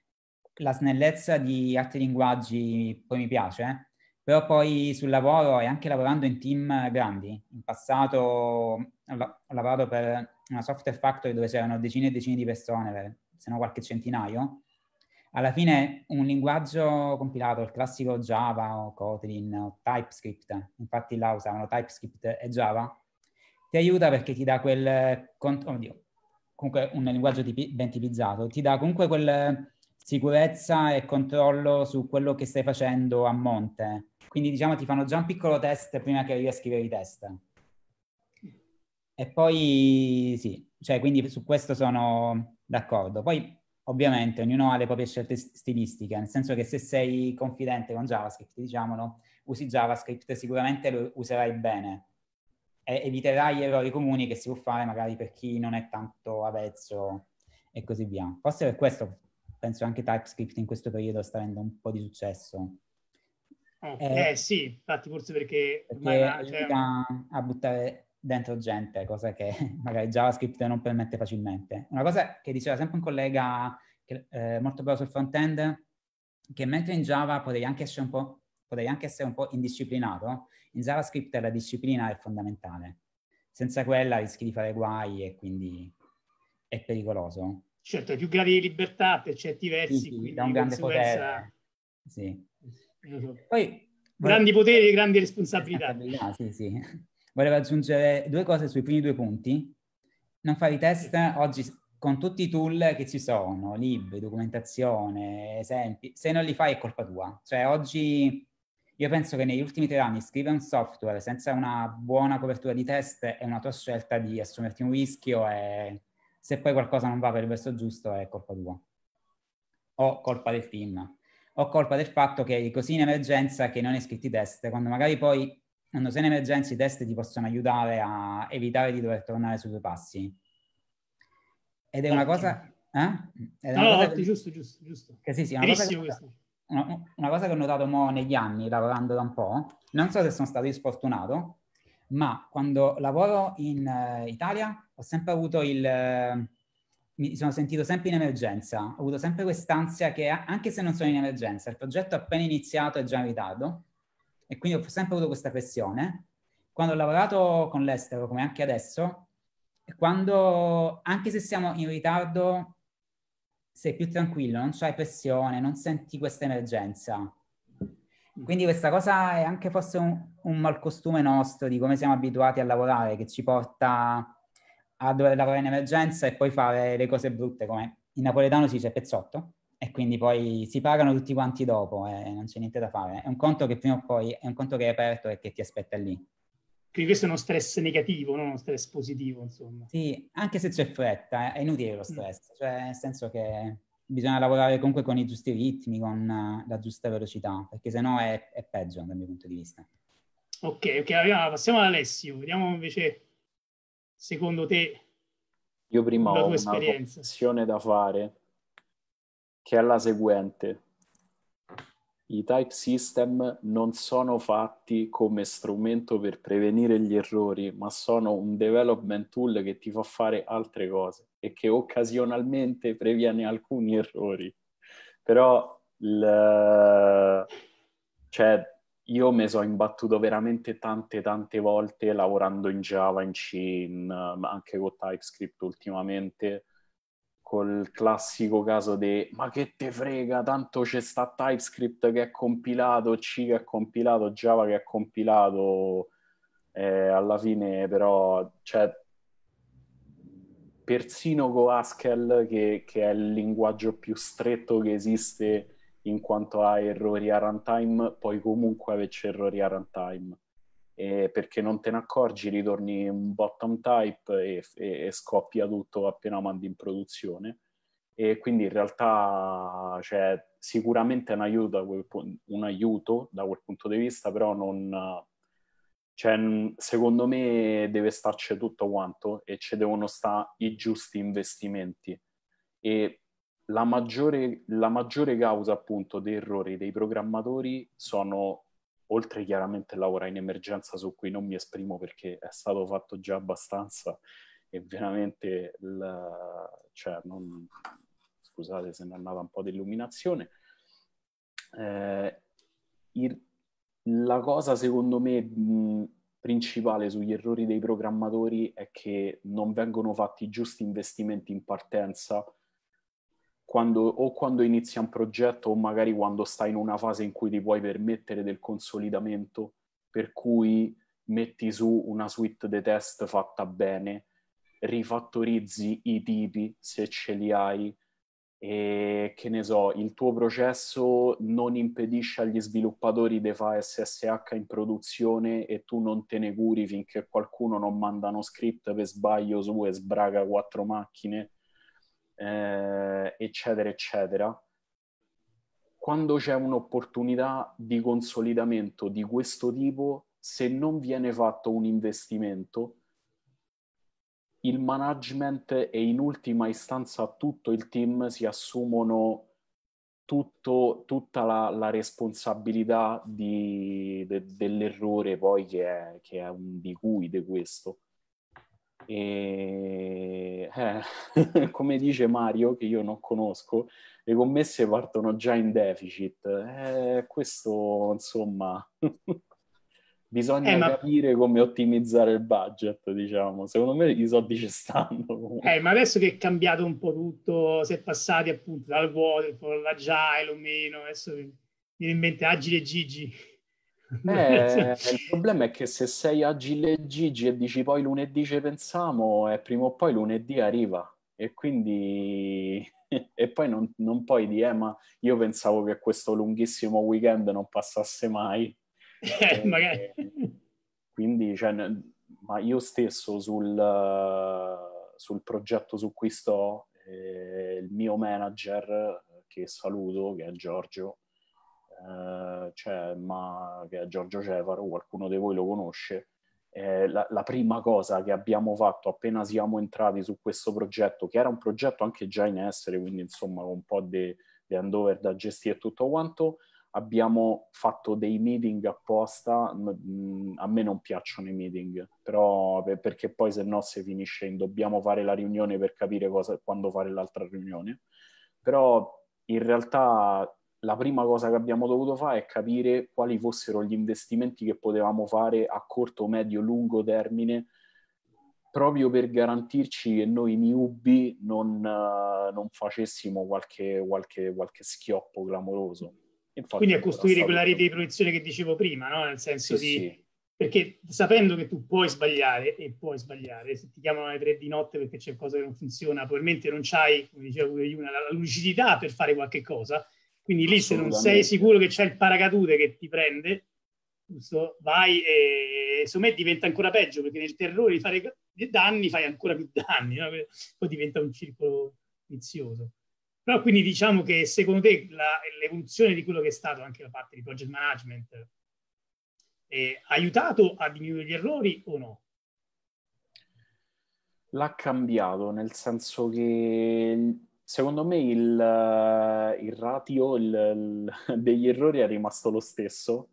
la snellezza di altri linguaggi poi mi piace, eh. però poi sul lavoro e anche lavorando in team grandi, in passato ho lavorato per una software factory dove c'erano decine e decine di persone, se no qualche centinaio, alla fine un linguaggio compilato, il classico Java o Kotlin o TypeScript, infatti là usavano TypeScript e Java, ti aiuta perché ti dà quel, oddio, comunque un linguaggio tipi, ben tipizzato, ti dà comunque quel sicurezza e controllo su quello che stai facendo a monte. Quindi diciamo ti fanno già un piccolo test prima che arrivi a scrivere i test. E poi sì, cioè quindi su questo sono d'accordo. Poi ovviamente ognuno ha le proprie scelte stilistiche, nel senso che se sei confidente con JavaScript, diciamolo, usi JavaScript sicuramente lo userai bene e eviterai errori comuni che si può fare magari per chi non è tanto avezzo e così via. Forse per questo penso anche TypeScript in questo periodo sta avendo un po' di successo. Oh, eh, eh, sì, infatti forse perché... perché ma, cioè... a buttare dentro gente, cosa che magari JavaScript non permette facilmente. Una cosa che diceva sempre un collega che, eh, molto bravo sul front-end, che mentre in Java potevi anche essere un po', anche essere un po indisciplinato, in JavaScript la disciplina è fondamentale. Senza quella rischi di fare guai e quindi è pericoloso certo, più gravi di libertà per certi versi, sì, sì, quindi da un grande potere. Sì. Esatto. Poi, grandi volevo... poteri e grandi responsabilità. Esatto, sì, sì. Volevo aggiungere due cose sui primi due punti. Non fare i test oggi con tutti i tool che ci sono, libri, documentazione, esempi, se non li fai è colpa tua. Cioè oggi io penso che negli ultimi tre anni scrivere un software senza una buona copertura di test è una tua scelta di assumerti un rischio e se poi qualcosa non va per il verso giusto è colpa tua o colpa del team o colpa del fatto che eri così in emergenza che non hai scritto i test, quando magari poi quando sei in emergenza i test ti possono aiutare a evitare di dover tornare sui tuoi passi. Ed è una cosa... Eh? È una no, cosa no, che, giusto, giusto, Che sì, sì, una una, cosa che ho notato negli anni, lavorando da un po', non so se sono stato io sfortunato, ma quando lavoro in uh, Italia ho sempre avuto il... Uh, mi sono sentito sempre in emergenza, ho avuto sempre quest'ansia che anche se non sono in emergenza, il progetto appena iniziato è già in ritardo e quindi ho sempre avuto questa pressione. Quando ho lavorato con l'estero, come anche adesso, quando anche se siamo in ritardo sei più tranquillo, non c'hai pressione, non senti questa emergenza. Quindi questa cosa è anche forse un, un malcostume nostro di come siamo abituati a lavorare, che ci porta a dover lavorare in emergenza e poi fare le cose brutte, come in napoletano si dice pezzotto, e quindi poi si pagano tutti quanti dopo e eh, non c'è niente da fare. È un conto che prima o poi, è un conto che è aperto e che ti aspetta lì. Quindi questo è uno stress negativo, non uno stress positivo, insomma. Sì, anche se c'è fretta, è inutile lo mm. stress, cioè nel senso che bisogna lavorare comunque con i giusti ritmi, con eh, la giusta velocità, perché sennò è, è peggio dal mio punto di vista. Ok, ok, arriviamo, passiamo ad Alessio, vediamo invece, secondo te, Io prima ho una confessione da fare, che è la seguente. I type system non sono fatti come strumento per prevenire gli errori, ma sono un development tool che ti fa fare altre cose e che occasionalmente previene alcuni errori. Però il, cioè, io mi sono imbattuto veramente tante tante volte lavorando in Java, in C, in, anche con TypeScript ultimamente, col classico caso di ma che te frega, tanto c'è sta TypeScript che è compilato, C che è compilato, Java che è compilato, eh, alla fine però cioè, persino GoHaskel, che, che è il linguaggio più stretto che esiste in quanto a errori a runtime, poi comunque avete errori a runtime. E perché non te ne accorgi, ritorni un bottom type e, e, e, scoppia tutto appena mandi in produzione. E quindi in realtà cioè, sicuramente un aiuto, un aiuto da quel punto di vista, però non, cioè, mm, secondo me deve starci tutto quanto e ci devono stare i giusti investimenti. E la maggiore, la maggiore causa appunto di errori dei programmatori sono, oltre chiaramente lavora in emergenza su cui non mi esprimo perché è stato fatto già abbastanza e veramente la, cioè, non, scusate se non è andata un po' di illuminazione, eh, il, la cosa secondo me principale sugli errori dei programmatori è che non vengono fatti i giusti investimenti in partenza quando, o quando inizia un progetto o magari quando stai in una fase in cui ti puoi permettere del consolidamento, per cui metti su una suite di test fatta bene, rifattorizzi i tipi se ce li hai, e che ne so, il tuo processo non impedisce agli sviluppatori di fare SSH in produzione e tu non te ne curi finché qualcuno non manda uno script per sbaglio su e sbraga quattro macchine, eh, eccetera, eccetera. Quando c'è un'opportunità di consolidamento di questo tipo, se non viene fatto un investimento, il management e in ultima istanza tutto il team si assumono tutto, tutta la, la responsabilità di, de, dell'errore poi che è, che è, un di cui di questo. E, eh, come dice Mario, che io non conosco, le commesse partono già in deficit. Eh, questo, insomma... Bisogna eh, ma... capire come ottimizzare il budget, diciamo. Secondo me i soldi ci stanno. Eh, ma adesso che è cambiato un po' tutto, si è passati appunto dal waterfall all'agile o meno, adesso mi viene in mente agile e Gigi. Eh, il problema è che se sei agile e Gigi e dici poi lunedì ci pensiamo, eh, prima o poi lunedì arriva e quindi e poi non, non puoi dire eh, ma io pensavo che questo lunghissimo weekend non passasse mai eh, cioè, Quindi, cioè, ma io stesso sul, sul progetto su cui sto, eh, il mio manager, eh, che saluto, che è Giorgio, eh, cioè, ma, che è Giorgio Cevaro, qualcuno di voi lo conosce, eh, la, la, prima cosa che abbiamo fatto appena siamo entrati su questo progetto, che era un progetto anche già in essere, quindi insomma con un po' di handover da gestire e tutto quanto, abbiamo fatto dei meeting apposta, mm, a me non piacciono i meeting, però perché poi se no si finisce in dobbiamo fare la riunione per capire cosa, quando fare l'altra riunione, però in realtà la prima cosa che abbiamo dovuto fare è capire quali fossero gli investimenti che potevamo fare a corto, medio, lungo termine proprio per garantirci che noi newbie non, non facessimo qualche, qualche, qualche schioppo clamoroso Infatti, Quindi a costruire quella rete di proiezione che dicevo prima, no? nel senso sì, di... Sì. Perché sapendo che tu puoi sbagliare, e puoi sbagliare, se ti chiamano alle tre di notte perché c'è qualcosa che non funziona, probabilmente non hai, come diceva pure la lucidità per fare qualche cosa. Quindi lì se non sei sicuro che c'è il paracadute che ti prende, giusto, vai e secondo me diventa ancora peggio perché nel terrore di fare danni fai ancora più danni, no? poi diventa un circolo vizioso. Però quindi diciamo che secondo te la, l'evoluzione di quello che è stato anche la parte di project management ha aiutato a diminuire gli errori o no? L'ha cambiato, nel senso che secondo me il, il ratio il, il, degli errori è rimasto lo stesso,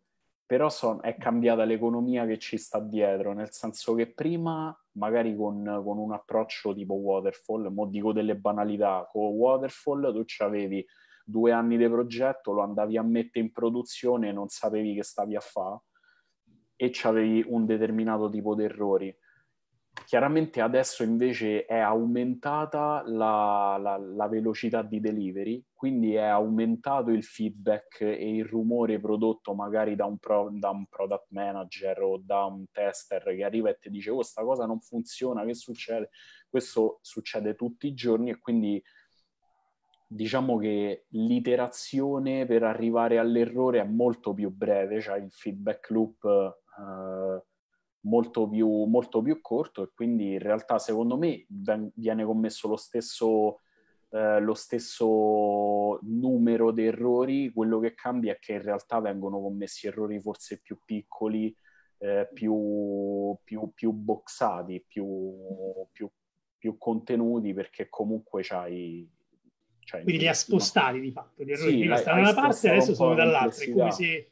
però son, è cambiata l'economia che ci sta dietro, nel senso che prima magari con, con un approccio tipo waterfall, mo dico delle banalità, con waterfall tu avevi due anni di progetto, lo andavi a mettere in produzione, e non sapevi che stavi a fare e avevi un determinato tipo di errori chiaramente adesso invece è aumentata la, la, la, velocità di delivery, quindi è aumentato il feedback e il rumore prodotto magari da un, pro, da un product manager o da un tester che arriva e ti dice oh sta cosa non funziona, che succede? Questo succede tutti i giorni e quindi diciamo che l'iterazione per arrivare all'errore è molto più breve, cioè il feedback loop... Eh, molto più, molto più corto e quindi in realtà secondo me viene commesso lo stesso, eh, lo stesso numero di errori, quello che cambia è che in realtà vengono commessi errori forse più piccoli, eh, più, più, più, boxati, più, più, più contenuti perché comunque c'hai cioè, quindi li ha spostati di fatto gli errori sì, prima stavano da una parte e adesso sono dall'altra è come se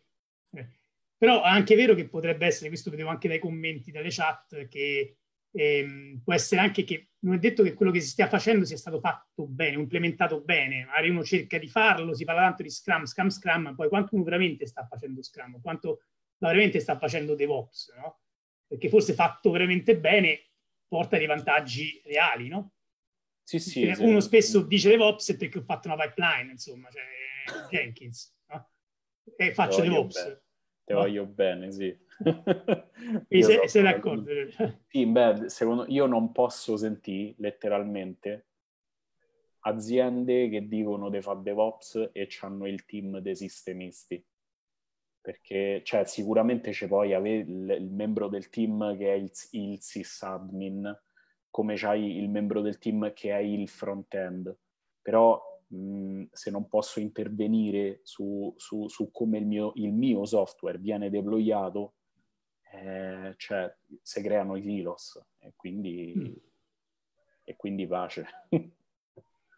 però è anche vero che potrebbe essere, questo vedevo anche dai commenti, dalle chat, che ehm, può essere anche che non è detto che quello che si stia facendo sia stato fatto bene, implementato bene. Magari uno cerca di farlo, si parla tanto di Scrum, Scrum, Scrum, ma poi quanto uno veramente sta facendo Scrum, quanto veramente sta facendo DevOps, no? Perché forse fatto veramente bene porta dei vantaggi reali, no? Sì, sì. Perché uno sì. spesso dice DevOps perché ho fatto una pipeline, insomma, cioè Jenkins, no? E eh, faccio oh, DevOps. Te oh. voglio bene, sì. Quindi se, sei d'accordo? Sì, beh, secondo, io non posso sentire letteralmente aziende che dicono di fare DevOps e hanno il team dei sistemisti. Perché cioè, sicuramente c'è poi il, il, membro del team che è il, il sysadmin, come c'hai il membro del team che è il front-end. Però se non posso intervenire su, su, su come il mio, il mio, software viene deployato, eh, cioè, si creano i silos e quindi, mm. e quindi pace.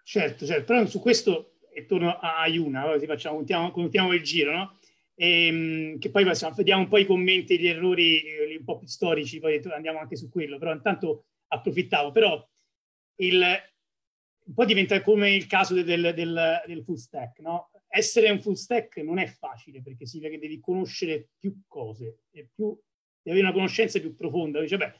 certo, certo, però su questo, e torno a Iuna, allora facciamo, contiamo, contiamo, il giro, no? E, ehm, che poi passiamo, vediamo un po' i commenti, gli errori eh, un po' più storici, poi andiamo anche su quello, però intanto approfittavo. Però il, un po' diventa come il caso del, del, del, full stack, no? Essere un full stack non è facile perché significa che devi conoscere più cose e più, devi avere una conoscenza più profonda. Dice, beh,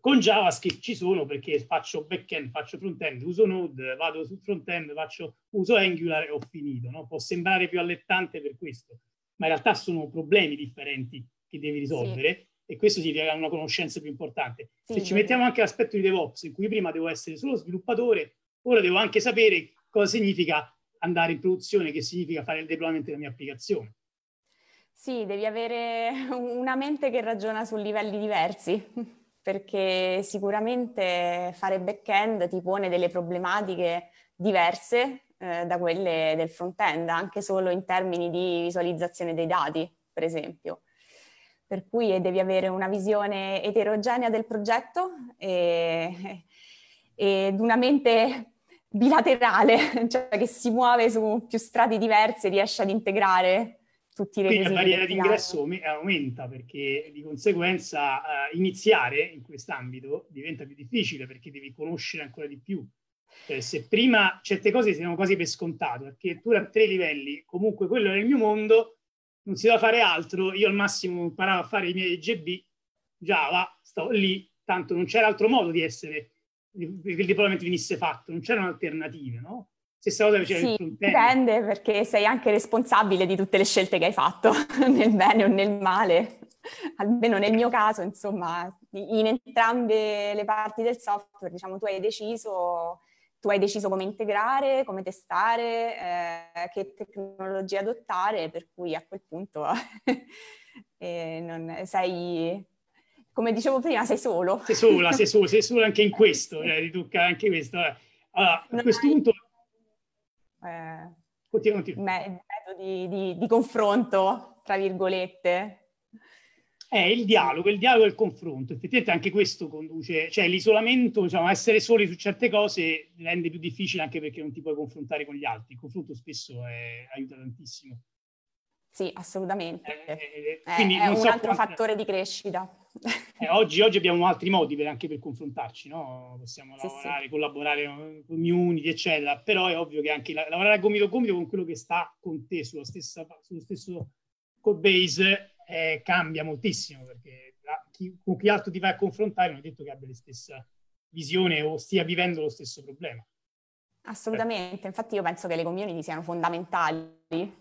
con JavaScript ci sono perché faccio backend, faccio frontend, uso Node, vado sul frontend, faccio, uso Angular e ho finito. No? Può sembrare più allettante per questo, ma in realtà sono problemi differenti che devi risolvere sì. e questo significa una conoscenza più importante. Sì, Se ci mettiamo anche l'aspetto di DevOps, in cui prima devo essere solo sviluppatore Ora devo anche sapere cosa significa andare in produzione, che significa fare il deployment della mia applicazione. Sì, devi avere una mente che ragiona su livelli diversi, perché sicuramente fare back-end ti pone delle problematiche diverse eh, da quelle del front-end, anche solo in termini di visualizzazione dei dati, per esempio. Per cui eh, devi avere una visione eterogenea del progetto e, eh, ed una mente bilaterale, cioè che si muove su più strati diversi e riesce ad integrare tutti i requisiti. Quindi la barriera d'ingresso eh, aumenta perché di conseguenza uh, iniziare in quest'ambito diventa più difficile perché devi conoscere ancora di più. Eh, se prima certe cose si erano quasi per scontato, perché addirittura a tre livelli, comunque quello era il mio mondo, non si doveva fare altro, io al massimo imparavo a fare i miei GB, Java, stavo lì, tanto non c'era altro modo di essere che il deployment venisse fatto, non c'erano alternative, no? Stessa cosa faceva sì, il front Dipende perché sei anche responsabile di tutte le scelte che hai fatto, nel bene o nel male. Almeno nel mio caso, insomma, in entrambe le parti del software, diciamo, tu hai deciso, tu hai deciso come integrare, come testare, eh, che tecnologia adottare, per cui a quel punto eh, non, sei, come dicevo prima, sei solo. Sei sola, sei sola, sei sola anche in questo, cioè, eh, riduca anche questo. Eh. Allora, a questo hai... punto... Eh, continua, continua. Me- di, di, di confronto, tra virgolette. È eh, il dialogo, il dialogo e il confronto. Effettivamente anche questo conduce, cioè l'isolamento, diciamo, essere soli su certe cose rende più difficile anche perché non ti puoi confrontare con gli altri. Il confronto spesso è, aiuta tantissimo. Sì, assolutamente. Eh, eh, quindi è, è un altro quanta... fattore di crescita. Eh, oggi, oggi, abbiamo altri modi per, anche per confrontarci, no? possiamo sì, lavorare, sì. collaborare con community, eccetera, però è ovvio che anche la, lavorare a gomito a gomito con quello che sta con te sulla stessa, sullo stesso core base eh, cambia moltissimo, perché la, chi, con chi altro ti vai a confrontare non è detto che abbia la stessa visione o stia vivendo lo stesso problema. Assolutamente, infatti io penso che le community siano fondamentali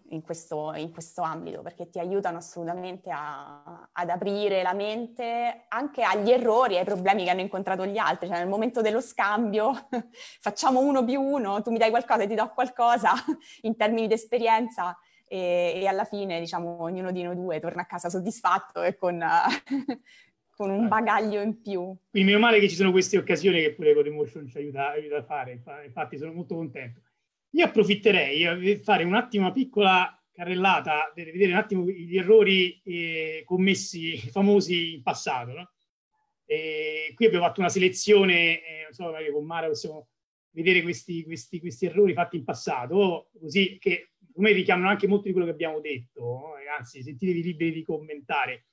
in questo, in questo ambito perché ti aiutano assolutamente a, ad aprire la mente anche agli errori, ai problemi che hanno incontrato gli altri, cioè nel momento dello scambio facciamo uno più uno, tu mi dai qualcosa e ti do qualcosa in termini di esperienza e, e, alla fine diciamo ognuno di noi due torna a casa soddisfatto e con, con un eh. bagaglio in più. Quindi meno male che ci sono queste occasioni che pure Codemotion ci aiuta, aiuta a fare, infatti sono molto contento. Io approfitterei eh, di fare un attimo una piccola carrellata, per vedere un attimo gli errori eh, commessi, famosi in passato. No? qui abbiamo fatto una selezione, eh, non so, magari con Mara possiamo vedere questi, questi, questi errori fatti in passato, così che come richiamano anche molto di quello che abbiamo detto, no? Eh, anzi sentitevi liberi di commentare.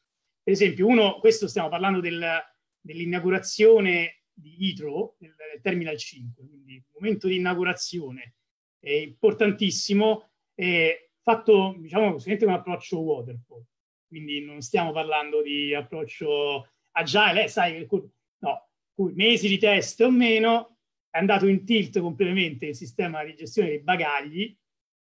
Per esempio, uno, questo stiamo parlando del, dell'inaugurazione di Hydro, del, del Terminal 5, quindi il momento di inaugurazione è importantissimo, è fatto diciamo con un approccio waterfall, quindi non stiamo parlando di approccio agile, eh, sai, no, mesi di test o meno, è andato in tilt completamente il sistema di gestione dei bagagli,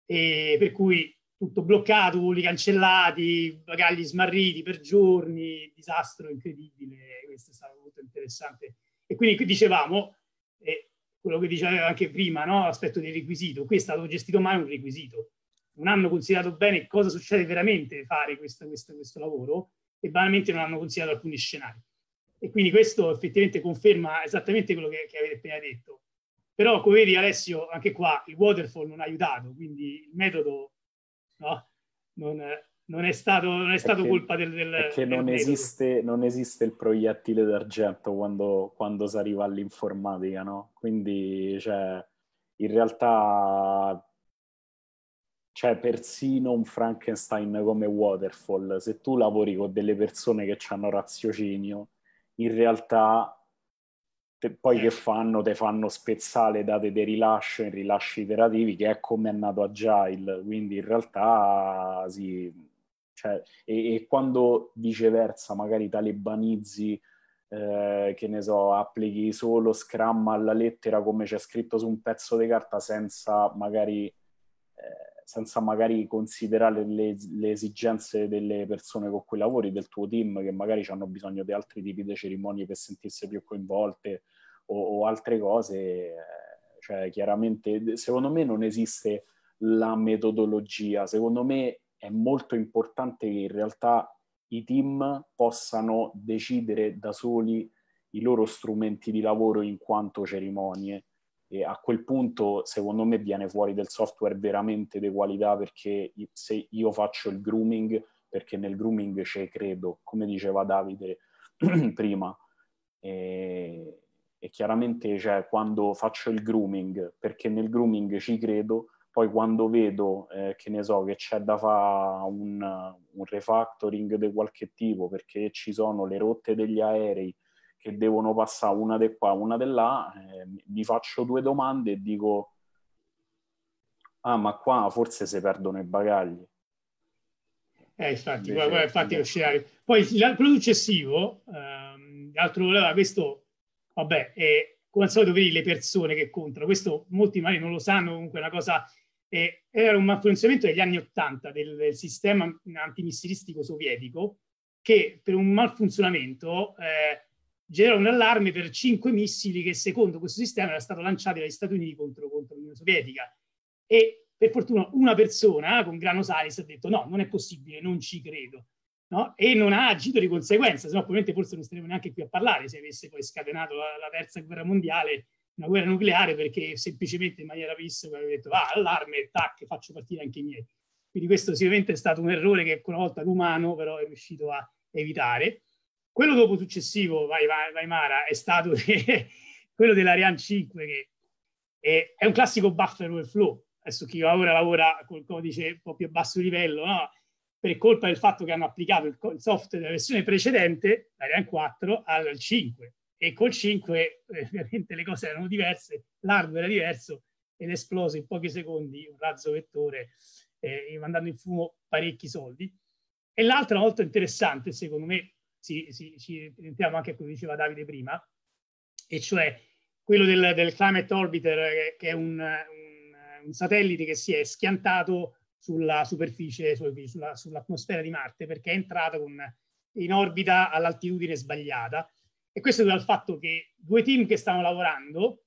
e per cui tutto bloccato, voli cancellati, bagagli smarriti per giorni, disastro incredibile, questo è stato molto interessante. E quindi qui dicevamo, eh, quello che diceva anche prima, no? l'aspetto del requisito, qui è stato gestito mai un requisito, non hanno considerato bene cosa succede veramente fare questo, questo, questo lavoro e banalmente non hanno considerato alcuni scenari. E quindi questo effettivamente conferma esattamente quello che, che avete appena detto. Però, come vedi Alessio, anche qua il waterfall non ha aiutato, quindi il metodo no? non, non, è stato, non è stato è colpa del... del che non, esiste, non, esiste, il proiettile d'argento quando, quando si arriva all'informatica, no? Quindi, cioè, in realtà c'è cioè, persino un Frankenstein come Waterfall, se tu lavori con delle persone che hanno raziocinio, in realtà te, poi che eh. fanno? Te fanno spezzare date di rilascio in rilasci iterativi, che è come è nato Agile, quindi in realtà sì, cioè, e, e, quando viceversa magari talebanizzi, eh, che ne so, applichi solo Scrum alla lettera come c'è scritto su un pezzo di carta senza magari... Eh, senza magari considerare le, le, esigenze delle persone con cui lavori, del tuo team, che magari hanno bisogno di altri tipi di cerimonie per sentirsi più coinvolte, o, o altre cose, eh, cioè chiaramente secondo me non esiste la metodologia, secondo me è molto importante che in realtà i team possano decidere da soli i loro strumenti di lavoro in quanto cerimonie e a quel punto secondo me viene fuori del software veramente di qualità perché se io faccio il grooming perché nel grooming c'è credo come diceva Davide prima e, e chiaramente cioè, quando faccio il grooming, perché nel grooming ci credo, poi quando vedo eh, che ne so che c'è da fare un, un, refactoring di qualche tipo perché ci sono le rotte degli aerei che devono passare una di qua, una di là, eh, mi faccio due domande e dico ah ma qua forse si perdono i bagagli. Eh, infatti, infatti lo Poi l'altro successivo, ehm, l'altro questo Vabbè, eh, come al solito vedi le persone che contano, questo molti magari non lo sanno, comunque è una cosa, eh, era un malfunzionamento degli anni Ottanta del, del, sistema antimissilistico sovietico che per un malfunzionamento eh, generò un allarme per cinque missili che secondo questo sistema era stato lanciato dagli Stati Uniti contro, contro l'Unione Sovietica. E per fortuna una persona con grano salis ha detto no, non è possibile, non ci credo no? e non ha agito di conseguenza, se no ovviamente forse non staremmo neanche qui a parlare se avesse poi scatenato la, la terza guerra mondiale, una guerra nucleare, perché semplicemente in maniera vissuta aveva detto va ah, allarme, tac, faccio partire anche i miei. Quindi questo sicuramente è stato un errore che una volta l'umano però è riuscito a evitare. Quello dopo successivo, vai, vai, vai Mara, è stato quello dell'Ariane 5 che è, è un classico buffer overflow. Adesso chi ora lavora col codice un po' più a basso livello, no? per colpa del fatto che hanno applicato il, software della versione precedente, l'Ariane 4, al 5. E col 5 eh, ovviamente le cose erano diverse, l'hardware era diverso ed è esploso in pochi secondi un razzo vettore eh, mandando in fumo parecchi soldi. E l'altra molto interessante, secondo me, si, si, ci rientriamo anche a quello che diceva Davide prima, e cioè quello del, del Climate Orbiter, che, eh, che è un, un, un satellite che si è schiantato sulla superficie, sulla, sull'atmosfera di Marte, perché è entrata con, in orbita all'altitudine sbagliata. E questo è dal fatto che due team che stavano lavorando,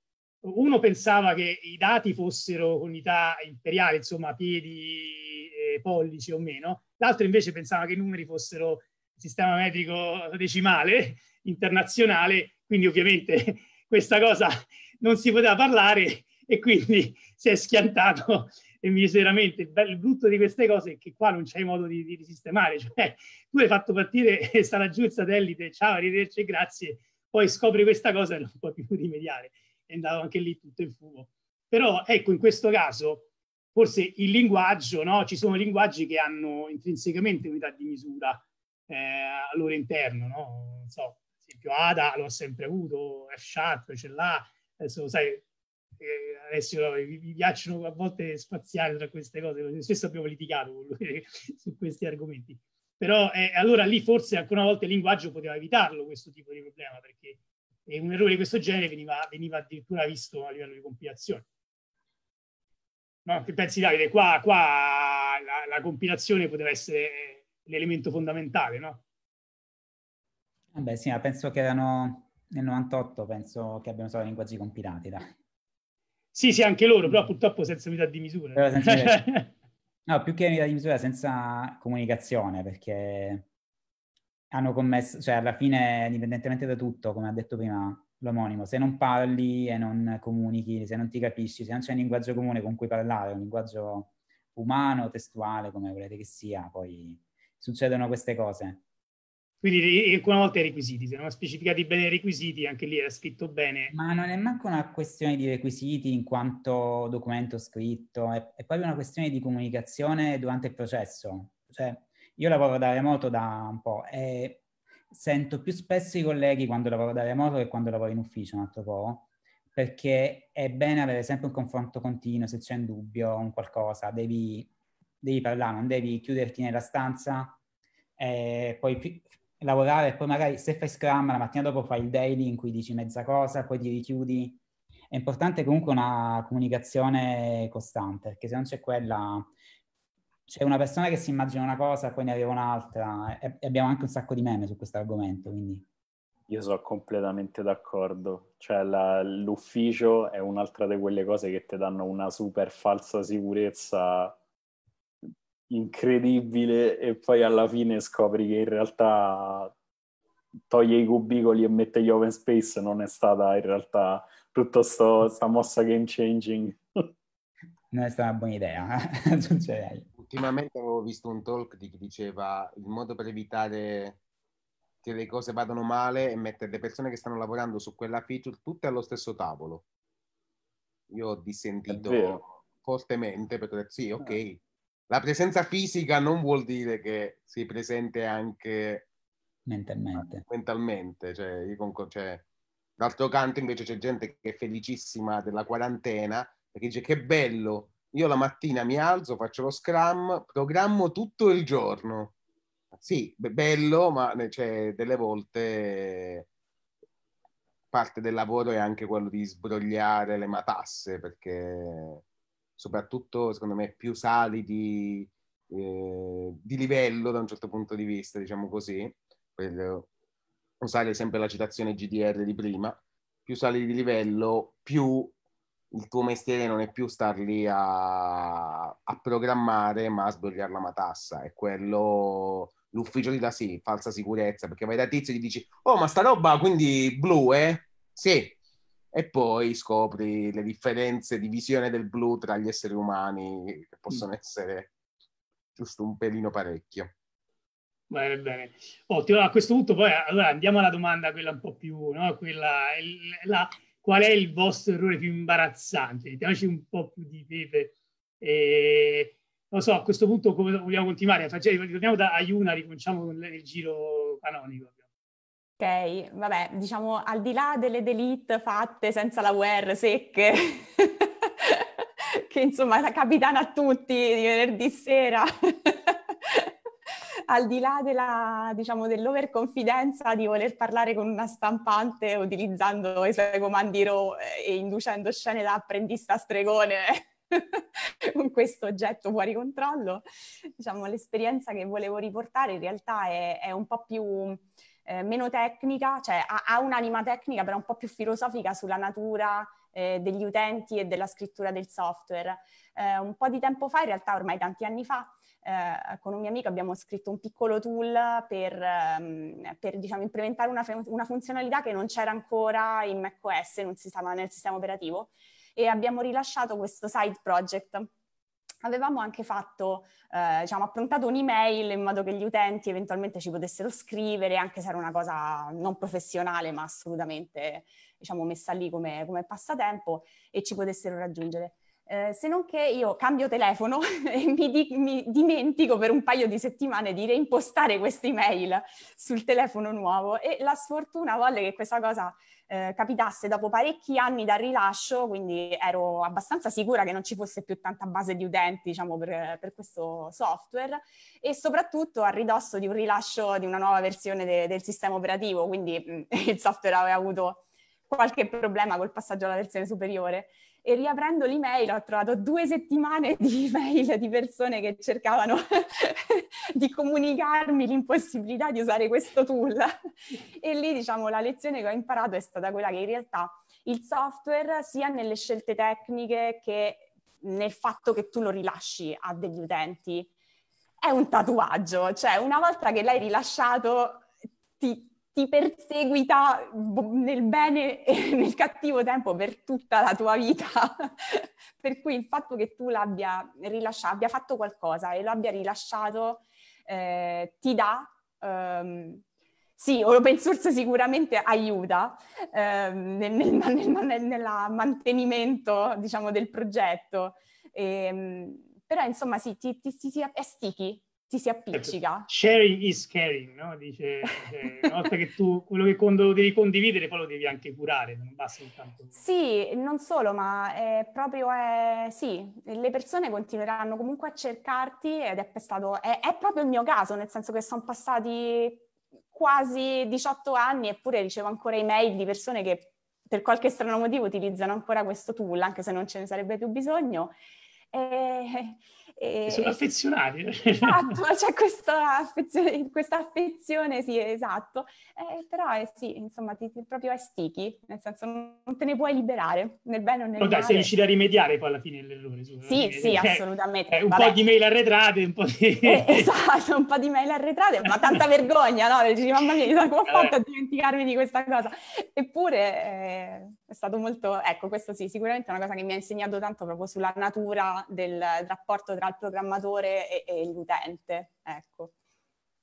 uno pensava che i dati fossero con unità imperiali, insomma piedi, eh, pollici o meno, l'altro invece pensava che i numeri fossero sistema metrico decimale internazionale, quindi ovviamente questa cosa non si poteva parlare e quindi si è schiantato e mi il, bello, il brutto di queste cose è che qua non c'è modo di, di risistemare, cioè tu hai fatto partire e sarà giù il satellite, ciao, arrivederci, grazie, poi scopri questa cosa e non puoi più rimediare, è andato anche lì tutto in fumo. Però ecco, in questo caso forse il linguaggio, no? ci sono linguaggi che hanno intrinsecamente unità di misura eh, al loro interno, no? non so, ad esempio ADA lo ha sempre avuto, F-Sharp ce l'ha, adesso sai, eh, adesso no, mi piacciono a volte spaziare tra queste cose, spesso abbiamo litigato con lui su questi argomenti. Però eh, allora lì forse ancora una volta il linguaggio poteva evitarlo questo tipo di problema, perché un errore di questo genere veniva, veniva addirittura visto a livello di compilazione. No? Che pensi Davide? Qua, qua la, la, compilazione poteva essere l'elemento fondamentale, no? Vabbè sì, ma penso che erano nel 98, penso che abbiamo usato linguaggi compilati, dai. Sì, sì, anche loro, però purtroppo senza unità di misura. no, più che unità di misura, senza comunicazione, perché hanno commesso, cioè alla fine, indipendentemente da tutto, come ha detto prima l'omonimo, se non parli e non comunichi, se non ti capisci, se non c'è un linguaggio comune con cui parlare, un linguaggio umano, testuale, come volete che sia, poi succedono queste cose. Quindi alcune volte i requisiti, se non specificati bene i requisiti, anche lì era scritto bene. Ma non è manco una questione di requisiti in quanto documento scritto, è, è proprio una questione di comunicazione durante il processo. Cioè, io lavoro da remoto da un po' e sento più spesso i colleghi quando lavoro da remoto che quando lavoro in ufficio un altro po', perché è bene avere sempre un confronto continuo, se c'è un dubbio, un qualcosa, devi, devi parlare, non devi chiuderti nella stanza e poi lavorare e poi magari se fai Scrum la mattina dopo fai il daily in cui dici mezza cosa, poi ti richiudi. È importante comunque una comunicazione costante, perché se non c'è quella, c'è una persona che si immagina una cosa, poi ne arriva un'altra, e abbiamo anche un sacco di meme su questo argomento, quindi... Io sono completamente d'accordo, cioè la, l'ufficio è un'altra di quelle cose che ti danno una super falsa sicurezza incredibile e poi alla fine scopri che in realtà toglie i cubicoli e mette gli open space non è stata in realtà tutta questa mossa game changing. Non è stata una buona idea, eh? Ultimamente avevo visto un talk di chi diceva il modo per evitare che le cose vadano male è mettere le persone che stanno lavorando su quella feature tutte allo stesso tavolo. Io ho dissentito fortemente perché ho detto sì, ok, la presenza fisica non vuol dire che si presente anche mentalmente. mentalmente cioè, concordo, cioè, d'altro canto invece c'è gente che è felicissima della quarantena perché dice che bello, io la mattina mi alzo, faccio lo scrum, programmo tutto il giorno. Sì, bello, ma cioè, delle volte parte del lavoro è anche quello di sbrogliare le matasse perché soprattutto secondo me più salidi eh, di livello da un certo punto di vista, diciamo così, quello, usare sempre la citazione GDR di prima, più sali di livello, più il tuo mestiere non è più star lì a, a programmare, ma a sbogliare la matassa. È quello l'ufficio di da sì, falsa sicurezza, perché vai da tizio e gli dici, oh ma sta roba quindi blu, eh? Sì, e poi scopri le differenze di visione del blu tra gli esseri umani che possono mm. essere giusto un pelino parecchio. Bene, bene. Ottimo, a questo punto poi allora andiamo alla domanda quella un po' più, no? quella, la, qual è il vostro errore più imbarazzante? Diteci un po' più di pepe. E, non so, a questo punto come vogliamo continuare? Facciamo, torniamo da Ayuna, ricominciamo con il giro canonico. Ok, vabbè, diciamo al di là delle delete fatte senza la guerra, secche, che insomma capitano a tutti di venerdì sera, al di là della, diciamo, dell'overconfidenza di voler parlare con una stampante utilizzando i suoi comandi RO eh, e inducendo scene da apprendista stregone con questo oggetto fuori controllo, diciamo l'esperienza che volevo riportare in realtà è, è un po' più eh, meno tecnica, cioè ha, ha, un'anima tecnica però un po' più filosofica sulla natura eh, degli utenti e della scrittura del software. Eh, un po' di tempo fa, in realtà ormai tanti anni fa, eh, con un mio amico abbiamo scritto un piccolo tool per, ehm, per diciamo, implementare una, una, funzionalità che non c'era ancora in macOS, non si stava nel sistema operativo, e abbiamo rilasciato questo side project avevamo anche fatto, eh, diciamo, approntato un'email in modo che gli utenti eventualmente ci potessero scrivere, anche se era una cosa non professionale, ma assolutamente, diciamo, messa lì come, come passatempo e ci potessero raggiungere. Eh, se non che io cambio telefono e mi, di- mi, dimentico per un paio di settimane di reimpostare queste email sul telefono nuovo e la sfortuna volle che questa cosa eh, capitasse dopo parecchi anni dal rilascio, quindi ero abbastanza sicura che non ci fosse più tanta base di utenti diciamo, per, per questo software e soprattutto a ridosso di un rilascio di una nuova versione de- del sistema operativo, quindi mh, mm, il software aveva avuto qualche problema col passaggio alla versione superiore e riaprendo l'email ho trovato due settimane di email di persone che cercavano di comunicarmi l'impossibilità di usare questo tool. E lì, diciamo, la lezione che ho imparato è stata quella che in realtà il software, sia nelle scelte tecniche che nel fatto che tu lo rilasci a degli utenti, è un tatuaggio, cioè una volta che l'hai rilasciato ti, ti perseguita nel bene e nel cattivo tempo per tutta la tua vita. per cui il fatto che tu l'abbia rilasciato, abbia fatto qualcosa e lo abbia rilasciato, eh, ti dà... Ehm, sì, open source sicuramente aiuta eh, nel, nel, nel, nel mantenimento, diciamo, del progetto. E, ehm, però, insomma, sì, ti, ti, ti, è sticky, ti si appiccica. Sharing is caring, no? Dice, cioè, una volta che tu quello che quando devi condividere poi lo devi anche curare, non basta soltanto... Sì, non solo, ma è proprio è, sì, le persone continueranno comunque a cercarti ed è, stato, è, è proprio il mio caso, nel senso che sono passati quasi 18 anni eppure ricevo ancora email di persone che per qualche strano motivo utilizzano ancora questo tool, anche se non ce ne sarebbe più bisogno. E e, sono affezionati. Esatto, c'è questa affezione, questa affezione, sì, esatto. Eh, però eh, sì, insomma, ti, ti proprio è sticky, nel senso non te ne puoi liberare, nel bene o nel no, dai, sei riuscita a rimediare poi alla fine l'errore. Su, sì, sì, cioè, assolutamente. Eh, un Vabbè. po' di mail arretrate, un po' di... Eh, esatto, un po' di mail arretrate, ma tanta vergogna, no? Dici, mamma mia, come ho fatto a eh. dimenticarmi di questa cosa? Eppure è stato molto... Ecco, questo sì, sicuramente è una cosa che mi ha insegnato tanto proprio sulla natura del rapporto tra tra il programmatore e, e l'utente. Ecco.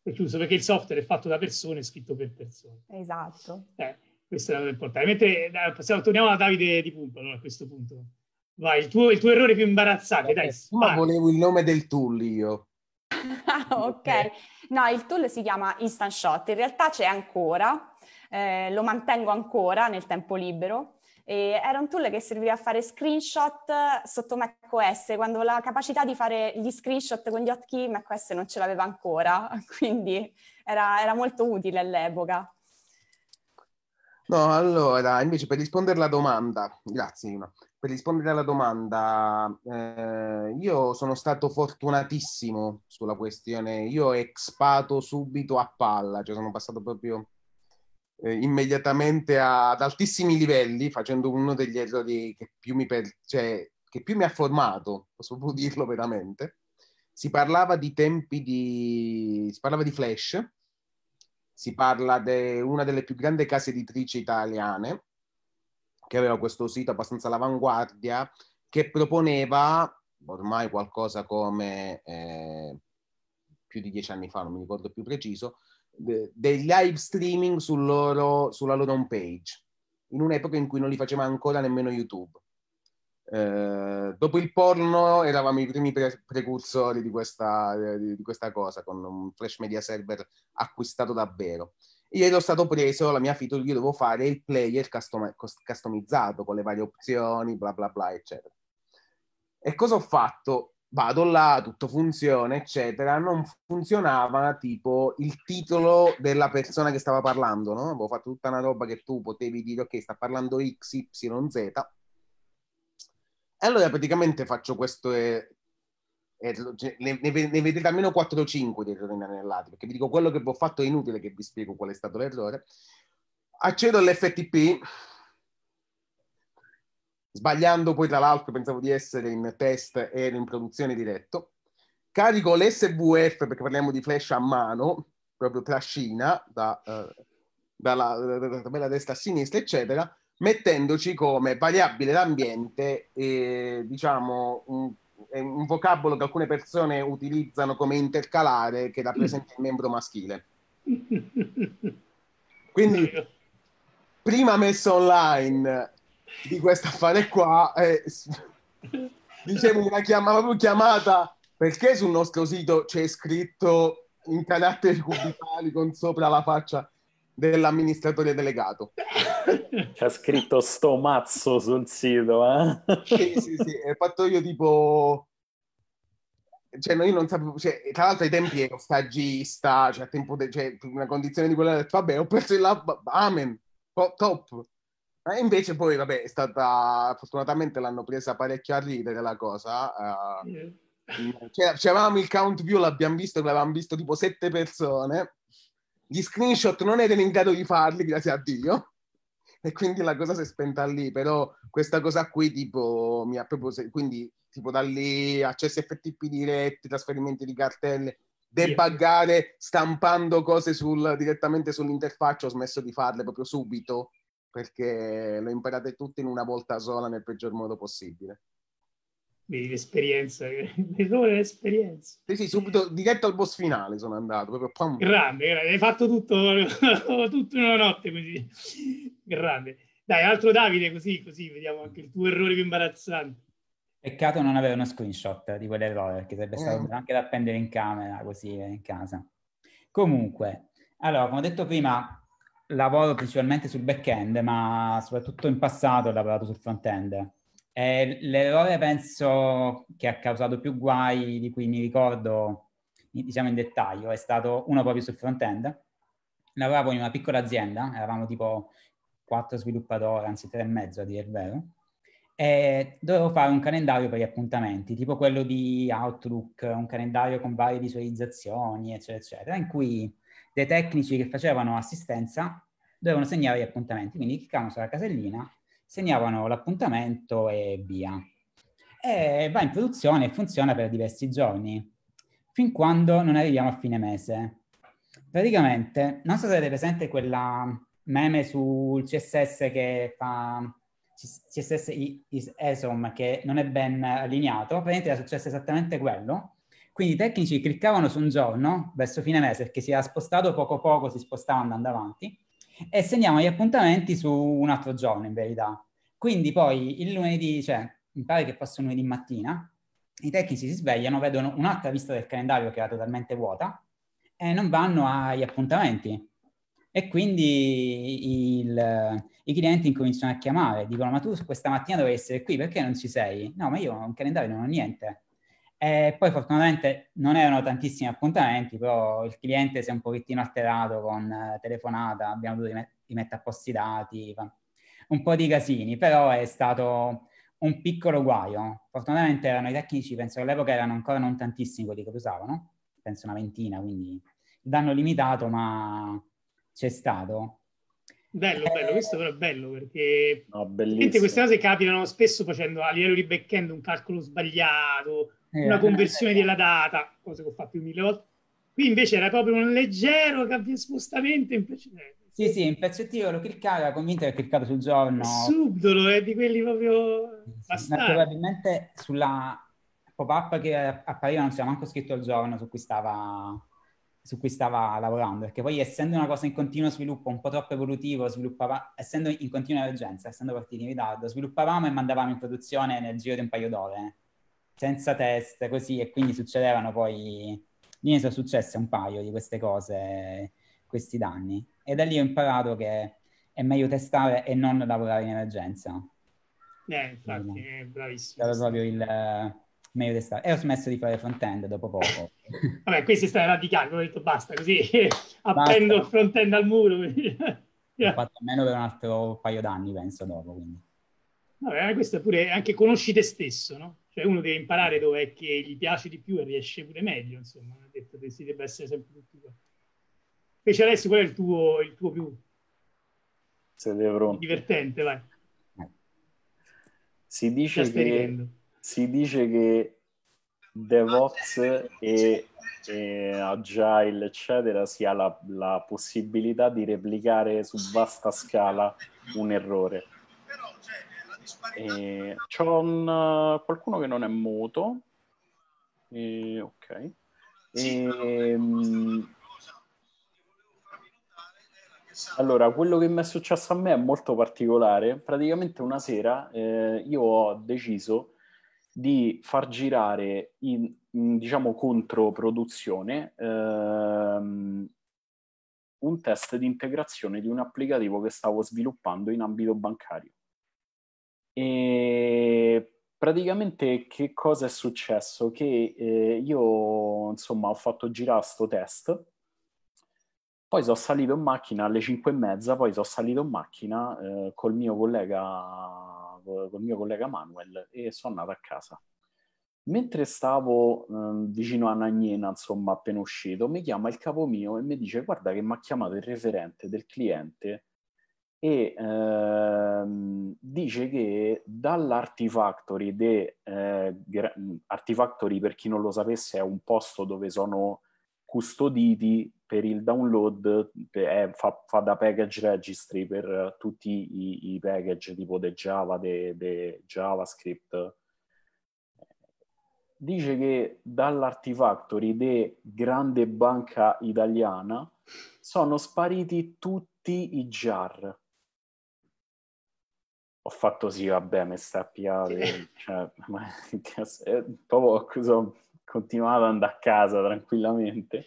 È giusto, perché il software è fatto da persone, è scritto per persone. Esatto. Eh, questa è la cosa importante. Mentre, eh, passiamo, torniamo a Davide Di Pulpo allora, a questo punto. Vai, il tuo, il tuo errore più imbarazzante, dai. Eh, ma volevo il nome del tool io. ok. No, il tool si chiama Instant Shot, in realtà c'è ancora, eh, lo mantengo ancora nel tempo libero e era un tool che serviva a fare screenshot sotto macOS, quando la capacità di fare gli screenshot con gli hotkey macOS non ce l'aveva ancora, quindi era, era molto utile all'epoca. No, allora, invece per rispondere alla domanda, grazie Ima, per rispondere alla domanda, eh, io sono stato fortunatissimo sulla questione, io ho expato subito a palla, cioè sono passato proprio eh, immediatamente a, ad altissimi livelli, facendo uno degli errori che più mi, per, cioè, che più mi ha formato, posso dirlo veramente. Si parlava di tempi di... si parlava di Flash, si parla di una delle più grandi case editrici italiane, che aveva questo sito abbastanza all'avanguardia, che proponeva ormai qualcosa come eh, più di dieci anni fa, non mi ricordo più preciso, dei live streaming sul loro, sulla loro home page, in un'epoca in cui non li faceva ancora nemmeno YouTube. Eh, dopo il porno eravamo i primi pre- precursori di questa, di questa, cosa, con un flash media server acquistato davvero. Io ero stato preso, la mia feature, io dovevo fare il player custom- customizzato con le varie opzioni, bla bla bla, eccetera. E cosa ho fatto? vado là, tutto funziona, eccetera. Non funzionava tipo il titolo della persona che stava parlando, no? Avevo fatto tutta una roba che tu potevi dire, ok, sta parlando X, Y, Z. E allora praticamente faccio questo... Eh, eh, ne, ne, vedete almeno 4 o 5 dietro di inanellati, perché vi dico quello che vi ho fatto è inutile che vi spiego qual è stato l'errore. Accedo all'FTP, sbagliando poi tra l'altro pensavo di essere in test e in produzione diretto. Carico l'SVF perché parliamo di flash a mano, proprio trascina da, eh, dalla, dalla tabella destra a sinistra, eccetera, mettendoci come variabile l'ambiente e diciamo un, un vocabolo che alcune persone utilizzano come intercalare che rappresenta il membro maschile. Quindi prima messo online di questo affare qua. Eh, dicevo una chiamata, chiamata perché sul nostro sito c'è scritto in caratteri cubitali con sopra la faccia dell'amministratore delegato. c'è scritto sto mazzo sul sito, eh? Sì, sì, sì, ho fatto io tipo... Cioè, no, io non sapevo, cioè, tra l'altro ai tempi ero stagista, cioè, a tempo de... cioè, una condizione di quella, ho detto, vabbè, ho perso il lab, amen, top. E invece poi, vabbè, è stata, fortunatamente l'hanno presa parecchio a ridere la cosa. Uh, mm. C'eravamo il count view, l'abbiamo visto, l'avevamo visto tipo sette persone. Gli screenshot non erano in grado di farli, grazie a Dio e quindi la cosa si è spenta lì, però questa cosa qui tipo mi ha proprio quindi tipo da lì accessi FTP diretti, trasferimenti di cartelle, debuggare stampando cose sul, direttamente sull'interfaccia, ho smesso di farle proprio subito perché lo imparate tutto in una volta sola nel peggior modo possibile. Vedi l'esperienza, errore l'esperienza. Sì, sì, subito diretto al boss finale sono andato. Proprio pam. Grande, grande, hai fatto tutto, tutto in una notte così. Grande. Dai, altro Davide, così, così vediamo anche il tuo errore più imbarazzante. Peccato non avere uno screenshot di quell'errore, perché sarebbe stato eh. anche da appendere in camera, così, in casa. Comunque, allora, come ho detto prima, lavoro principalmente sul back-end, ma soprattutto in passato ho lavorato sul front-end. E l'errore penso che ha causato più guai di cui mi ricordo, diciamo in dettaglio, è stato uno proprio sul front-end. Lavoravo in una piccola azienda, eravamo tipo quattro sviluppatori, anzi tre e mezzo a dire il vero, e dovevo fare un calendario per gli appuntamenti, tipo quello di Outlook, un calendario con varie visualizzazioni, eccetera, eccetera, in cui dei tecnici che facevano assistenza dovevano segnare gli appuntamenti, quindi cliccavano sulla casellina, segnavano l'appuntamento e via. E va in produzione e funziona per diversi giorni, fin quando non arriviamo a fine mese. Praticamente, non so se avete presente quella meme sul CSS che fa CSS is ESOM che non è ben allineato, praticamente era successo esattamente quello. Quindi i tecnici cliccavano su un giorno verso fine mese perché si era spostato poco poco, si spostava andando avanti e segniamo gli appuntamenti su un altro giorno in verità. Quindi poi il lunedì, cioè mi pare che fosse lunedì mattina, i tecnici si svegliano, vedono un'altra vista del calendario che era totalmente vuota e non vanno agli appuntamenti. E quindi il, i clienti incominciano a chiamare, dicono ma tu questa mattina dovevi essere qui, perché non ci sei? No, ma io ho un calendario, non ho niente. E poi fortunatamente non erano tantissimi appuntamenti, però il cliente si è un pochettino alterato con eh, telefonata, abbiamo dovuto rimettere a posto i dati, un po' di casini, però è stato un piccolo guaio. Fortunatamente erano i tecnici, penso che all'epoca erano ancora non tantissimi quelli che lo usavano, penso una ventina, quindi danno limitato, ma c'è stato. Bello, bello, eh, questo però è bello perché no, queste cose capitano spesso facendo a livello di back-end un calcolo sbagliato, eh, una eh, conversione eh. della data, cosa che ho fatto mille volte. Qui invece era proprio un leggero cambio spostamento in precedenza. Sì, sì, in pezzettino lo cliccava, convinto che aveva cliccato sul giorno. Subdolo, è eh, di quelli proprio bastardi. Ma probabilmente sulla pop-up che appariva non c'era manco scritto il giorno su cui, stava, su cui stava lavorando, perché poi essendo una cosa in continuo sviluppo, un po' troppo evolutivo, sviluppava, essendo in continua emergenza, essendo partiti in ritardo, sviluppavamo e mandavamo in produzione nel giro di un paio d'ore senza test, così, e quindi succedevano poi, mi sono successe un paio di queste cose, questi danni. E da lì ho imparato che è meglio testare e non lavorare in emergenza. Eh, infatti, quindi, è eh, bravissimo. Era proprio il eh, meglio testare. E ho smesso di fare front-end dopo poco. Vabbè, qui si sta radicando, ho detto basta, così appendo il front-end al muro. ho fatto almeno per un altro paio d'anni, penso, dopo. Quindi. Vabbè, questo è pure, anche conosci te stesso, no? Cioè uno deve imparare dove è che gli piace di più e riesce pure meglio, insomma, non è detto che si debba essere sempre tutti qua. Invece Alessio, qual è il tuo, il tuo più divertente, vai. Si dice, che, si dice che DevOps e, e, Agile, eccetera, si ha la, la, possibilità di replicare su vasta scala un errore. E c'ho un, qualcuno che non è muto. E, ok. E, ehm, allora, quello che mi è successo a me è molto particolare. Praticamente una sera eh, io ho deciso di far girare in, in diciamo, controproduzione ehm, un test di integrazione di un applicativo che stavo sviluppando in ambito bancario. E praticamente che cosa è successo? Che eh, io insomma ho fatto girare sto test, poi sono salito in macchina alle 5 e mezza, poi sono salito in macchina eh, col, mio collega, col mio collega Manuel e sono andato a casa. Mentre stavo eh, vicino a Nagnena, insomma, appena uscito, mi chiama il capo mio e mi dice guarda che mi ha chiamato il referente del cliente e ehm, dice che dall'Artifactory, de, eh, Artifactory per chi non lo sapesse è un posto dove sono custoditi per il download, eh, fa, fa, da package registry per tutti i, i package tipo de Java, de, de JavaScript. Dice che dall'Artifactory de grande banca italiana sono spariti tutti i jar ho fatto sì, vabbè, mi sta a piare, sì. cioè, ma, proprio ho continuato ad andare a casa tranquillamente.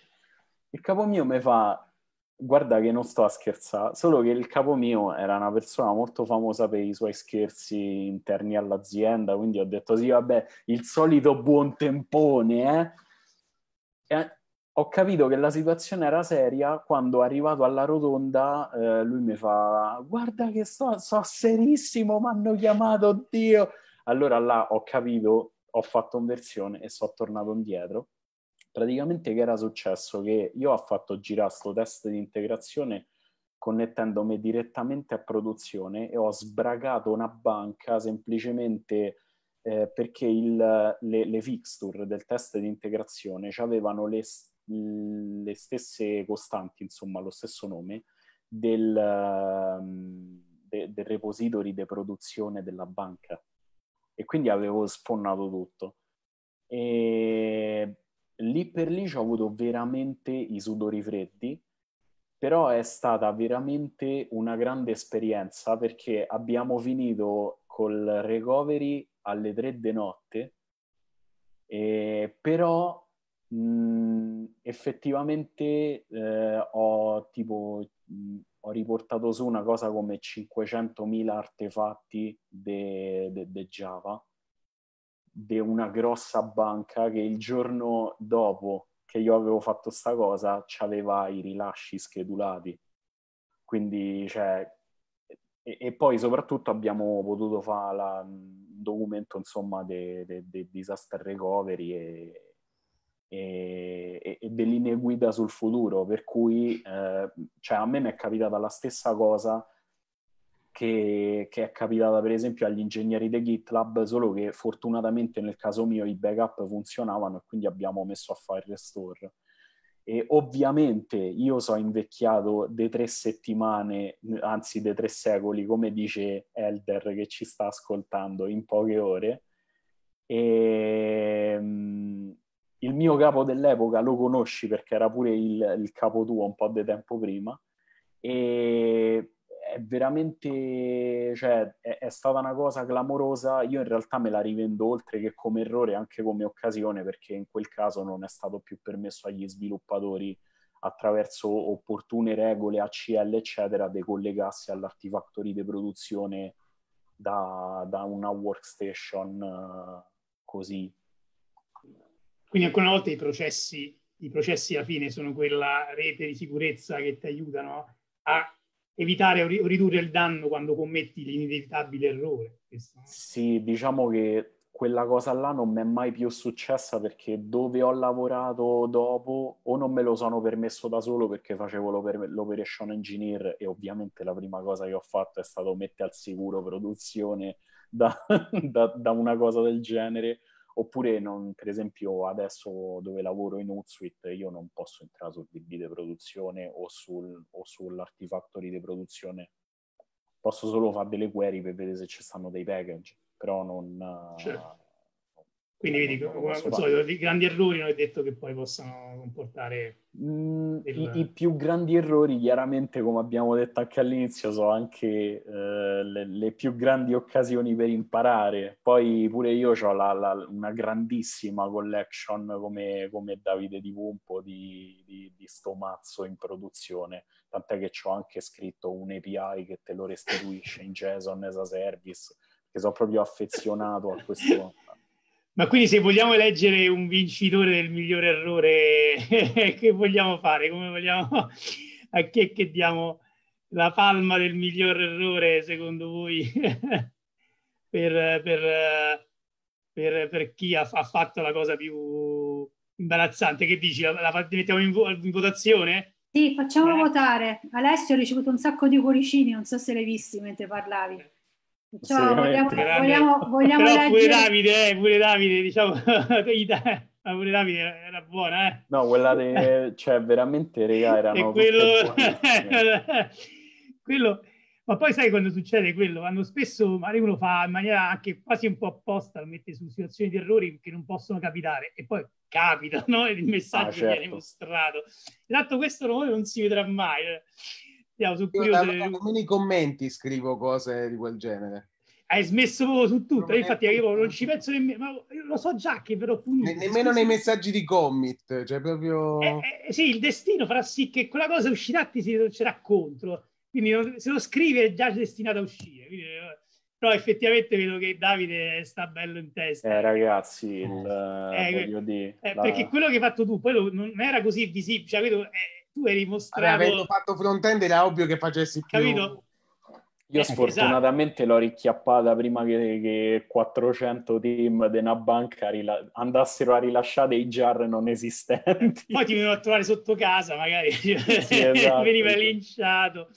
Il capo mio mi fa, guarda che non sto a scherzare, solo che il capo mio era una persona molto famosa per i suoi scherzi interni all'azienda, quindi ho detto sì, vabbè, il solito buon tempone, eh? E ho capito che la situazione era seria quando arrivato alla rotonda eh, lui mi fa guarda che sto so serissimo, mi hanno chiamato, oddio. Allora là ho capito, ho fatto un'versione e sono tornato indietro. Praticamente che era successo? Che io ho fatto girare questo test di integrazione connettendomi direttamente a produzione e ho sbragato una banca semplicemente eh, perché il, le, le, fixture del test di integrazione avevano le, le stesse costanti, insomma, lo stesso nome, del, ehm, de, del repository di de produzione della banca. E quindi avevo sfondato tutto. E lì per lì ci ho avuto veramente i sudori freddi, però è stata veramente una grande esperienza perché abbiamo finito col recovery alle tre di notte, però mh, mm, effettivamente eh, ho, tipo, mh, mm, ho riportato su una cosa come 500.000 artefatti di Java di una grossa banca che il giorno dopo che io avevo fatto sta cosa aveva i rilasci schedulati. Quindi, cioè, e, e, poi soprattutto abbiamo potuto fare mm, un documento, insomma, di disaster recovery e, e, e, delle linee guida sul futuro, per cui eh, cioè a me mi è capitata la stessa cosa che, che, è capitata per esempio agli ingegneri di GitLab, solo che fortunatamente nel caso mio i backup funzionavano e quindi abbiamo messo a fare il restore. E ovviamente io sono invecchiato de tre settimane, anzi de tre secoli, come dice Elder che ci sta ascoltando in poche ore. E, mm, il mio capo dell'epoca lo conosci perché era pure il, il capo tuo un po' di tempo prima e è veramente, cioè, è, è, stata una cosa clamorosa. Io in realtà me la rivendo oltre che come errore, anche come occasione, perché in quel caso non è stato più permesso agli sviluppatori attraverso opportune regole ACL, eccetera, di collegarsi all'artifactory di produzione da, da una workstation uh, così quindi ancora una volta i processi, i processi alla fine sono quella rete di sicurezza che ti aiutano a evitare o, ri- o ridurre il danno quando commetti l'inevitabile errore. Questo. Sì, diciamo che quella cosa là non mi è mai più successa perché dove ho lavorato dopo o non me lo sono permesso da solo perché facevo l'oper- l'operation engineer e ovviamente la prima cosa che ho fatto è stato mettere al sicuro produzione da, da, da una cosa del genere Oppure, non, per esempio, adesso dove lavoro in Hootsuite, io non posso entrare sul DB di produzione o, sul, o sull'artifactory di produzione. Posso solo fare delle query per vedere se ci stanno dei package, però non... Eh, certo quindi vedi, come al solito, i grandi errori non è detto che poi possano comportare... Mm, del... i, I, più grandi errori, chiaramente, come abbiamo detto anche all'inizio, sono anche eh, le, le, più grandi occasioni per imparare. Poi pure io ho la, la, una grandissima collection come, come Davide Di Pumpo di, di, di sto mazzo in produzione, tant'è che ho anche scritto un API che te lo restituisce in JSON as a service, che sono proprio affezionato a questo... Ma quindi se vogliamo eleggere un vincitore del migliore errore, che vogliamo fare? Come vogliamo? A chi è che diamo la palma del miglior errore, secondo voi, per, per, per, per, chi ha, ha, fatto la cosa più imbarazzante? Che dici? La, la mettiamo in, vo- in, votazione? Sì, facciamo eh. votare. Alessio ha ricevuto un sacco di cuoricini, non so se l'hai visti mentre parlavi. Ciao, vogliamo, vogliamo, vogliamo Però pure Davide, eh, pure Davide, diciamo, ma pure Davide era buona, eh? No, quella de... cioè veramente regà erano e quello... quello... Ma poi sai quando succede quello? Quando spesso Mario lo fa in maniera anche quasi un po' apposta, mette su situazioni di errori che non possono capitare e poi capita, no? Il messaggio ah, certo. viene mostrato. Esatto, questo non si vedrà mai. Andiamo, sono curioso. Nei commenti scrivo cose di quel genere. Hai smesso proprio su tutto, non infatti arrivo, non ci penso nemmeno, ma lo so già che però punito. Ne, nemmeno nei messaggi di commit, cioè proprio... Eh, eh, sì, il destino farà sì che quella cosa uscirà, ti si rinuncerà contro, quindi se lo scrivi è già destinato a uscire, quindi eh, però effettivamente vedo che Davide sta bello in testa. Eh, ragazzi, il, eh, eh, eh, dire, eh, la... perché quello che hai fatto tu poi lo, non era così visibile, cioè, vedo, eh, tu eri mostrato... avendo fatto front-end era ovvio che facessi più... Capito? Io eh, sfortunatamente esatto. l'ho ricchiappata prima che, che 400 team di una banca rila- andassero a rilasciare i jar non esistenti. Poi ti venivano a trovare sotto casa, magari sì, esatto. veniva linciato.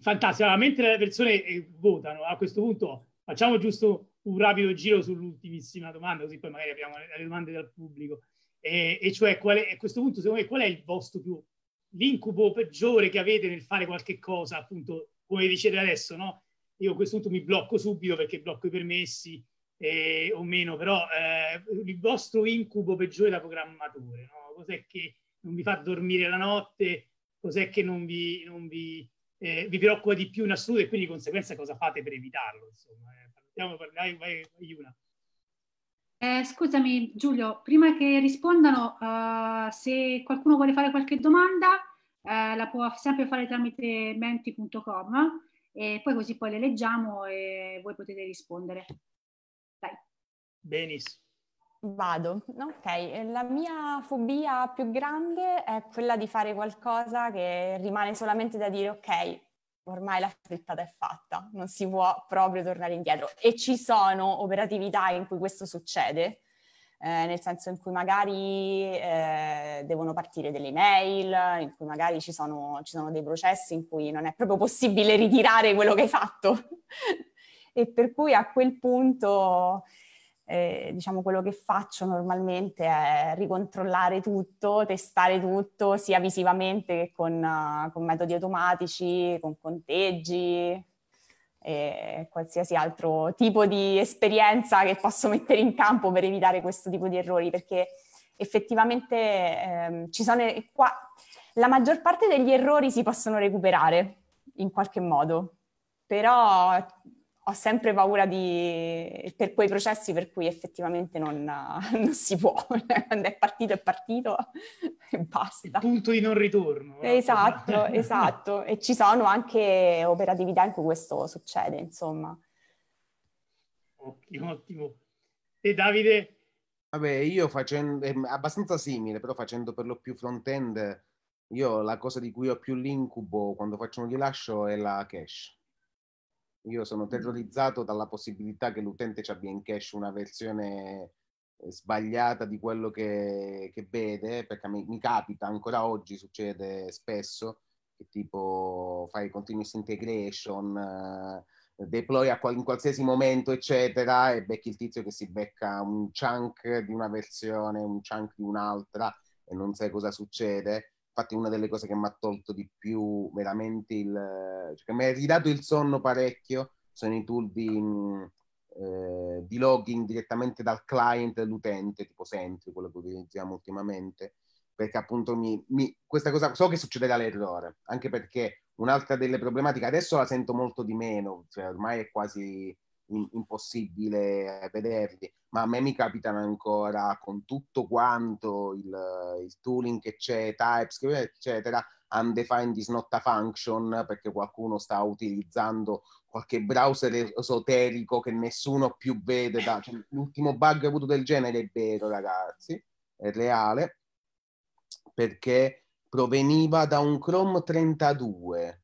Fantastico. Allora, mentre le persone eh, votano, a questo punto facciamo giusto un rapido giro sull'ultimissima domanda, così poi magari abbiamo le domande dal pubblico. Eh, e cioè, è, a questo punto, secondo me, qual è il vostro più l'incubo peggiore che avete nel fare qualche cosa, appunto, come dicete adesso, no? Io a questo punto mi blocco subito perché blocco i permessi eh, o meno, però eh, il vostro incubo peggiore da programmatore, no? Cos'è che non vi fa dormire la notte? Cos'è che non vi, non vi, eh, vi preoccupa di più in assoluto e quindi di conseguenza cosa fate per evitarlo? Insomma, eh, partiamo, parliamo, vai, vai una. Eh, scusami Giulio, prima che rispondano, uh, se qualcuno vuole fare qualche domanda, uh, la può sempre fare tramite menti.com e eh, poi così poi le leggiamo e voi potete rispondere. Dai. Benissimo. Vado, ok. La mia fobia più grande è quella di fare qualcosa che rimane solamente da dire ok, ormai la frittata è fatta, non si può proprio tornare indietro. E ci sono operatività in cui questo succede, eh, nel senso in cui magari eh, devono partire delle email, in cui magari ci sono, ci sono dei processi in cui non è proprio possibile ritirare quello che hai fatto. e per cui a quel punto eh, diciamo quello che faccio normalmente è ricontrollare tutto, testare tutto, sia visivamente che con, eh, con metodi automatici, con conteggi e qualsiasi altro tipo di esperienza che posso mettere in campo per evitare questo tipo di errori, perché effettivamente ehm, ci sono qua la maggior parte degli errori si possono recuperare in qualche modo, però ho sempre paura di, per quei processi per cui effettivamente non, non si può, cioè, quando è partito è partito e basta. Il punto di non ritorno. Esatto, esatto, e ci sono anche operatività in cui questo succede, insomma. Ottimo, ottimo. E Davide? Vabbè, io facendo, è abbastanza simile, però facendo per lo più front-end, io la cosa di cui ho più l'incubo quando faccio un rilascio è la cache io sono terrorizzato dalla possibilità che l'utente ci abbia in cache una versione eh, sbagliata di quello che, che vede, perché mi, mi, capita, ancora oggi succede spesso, che tipo fai continuous integration, eh, deploy a qual- in qualsiasi momento, eccetera, e becchi il tizio che si becca un chunk di una versione, un chunk di un'altra, e non sai cosa succede infatti una delle cose che mi ha tolto di più veramente il cioè che mi ha ridato il sonno parecchio sono i tool di, mm, eh, di logging direttamente dal client dell'utente tipo Sentry quello che utilizziamo ultimamente perché appunto mi, mi, questa cosa so che succederà l'errore anche perché un'altra delle problematiche adesso la sento molto di meno cioè ormai è quasi in, impossibile vederli, ma a me mi capitano ancora con tutto quanto il, il tooling che c'è, TypeScript, eccetera, undefined is not a function perché qualcuno sta utilizzando qualche browser esoterico che nessuno più vede. Da... Cioè, l'ultimo bug avuto del genere è vero, ragazzi, è reale, perché proveniva da un Chrome 32.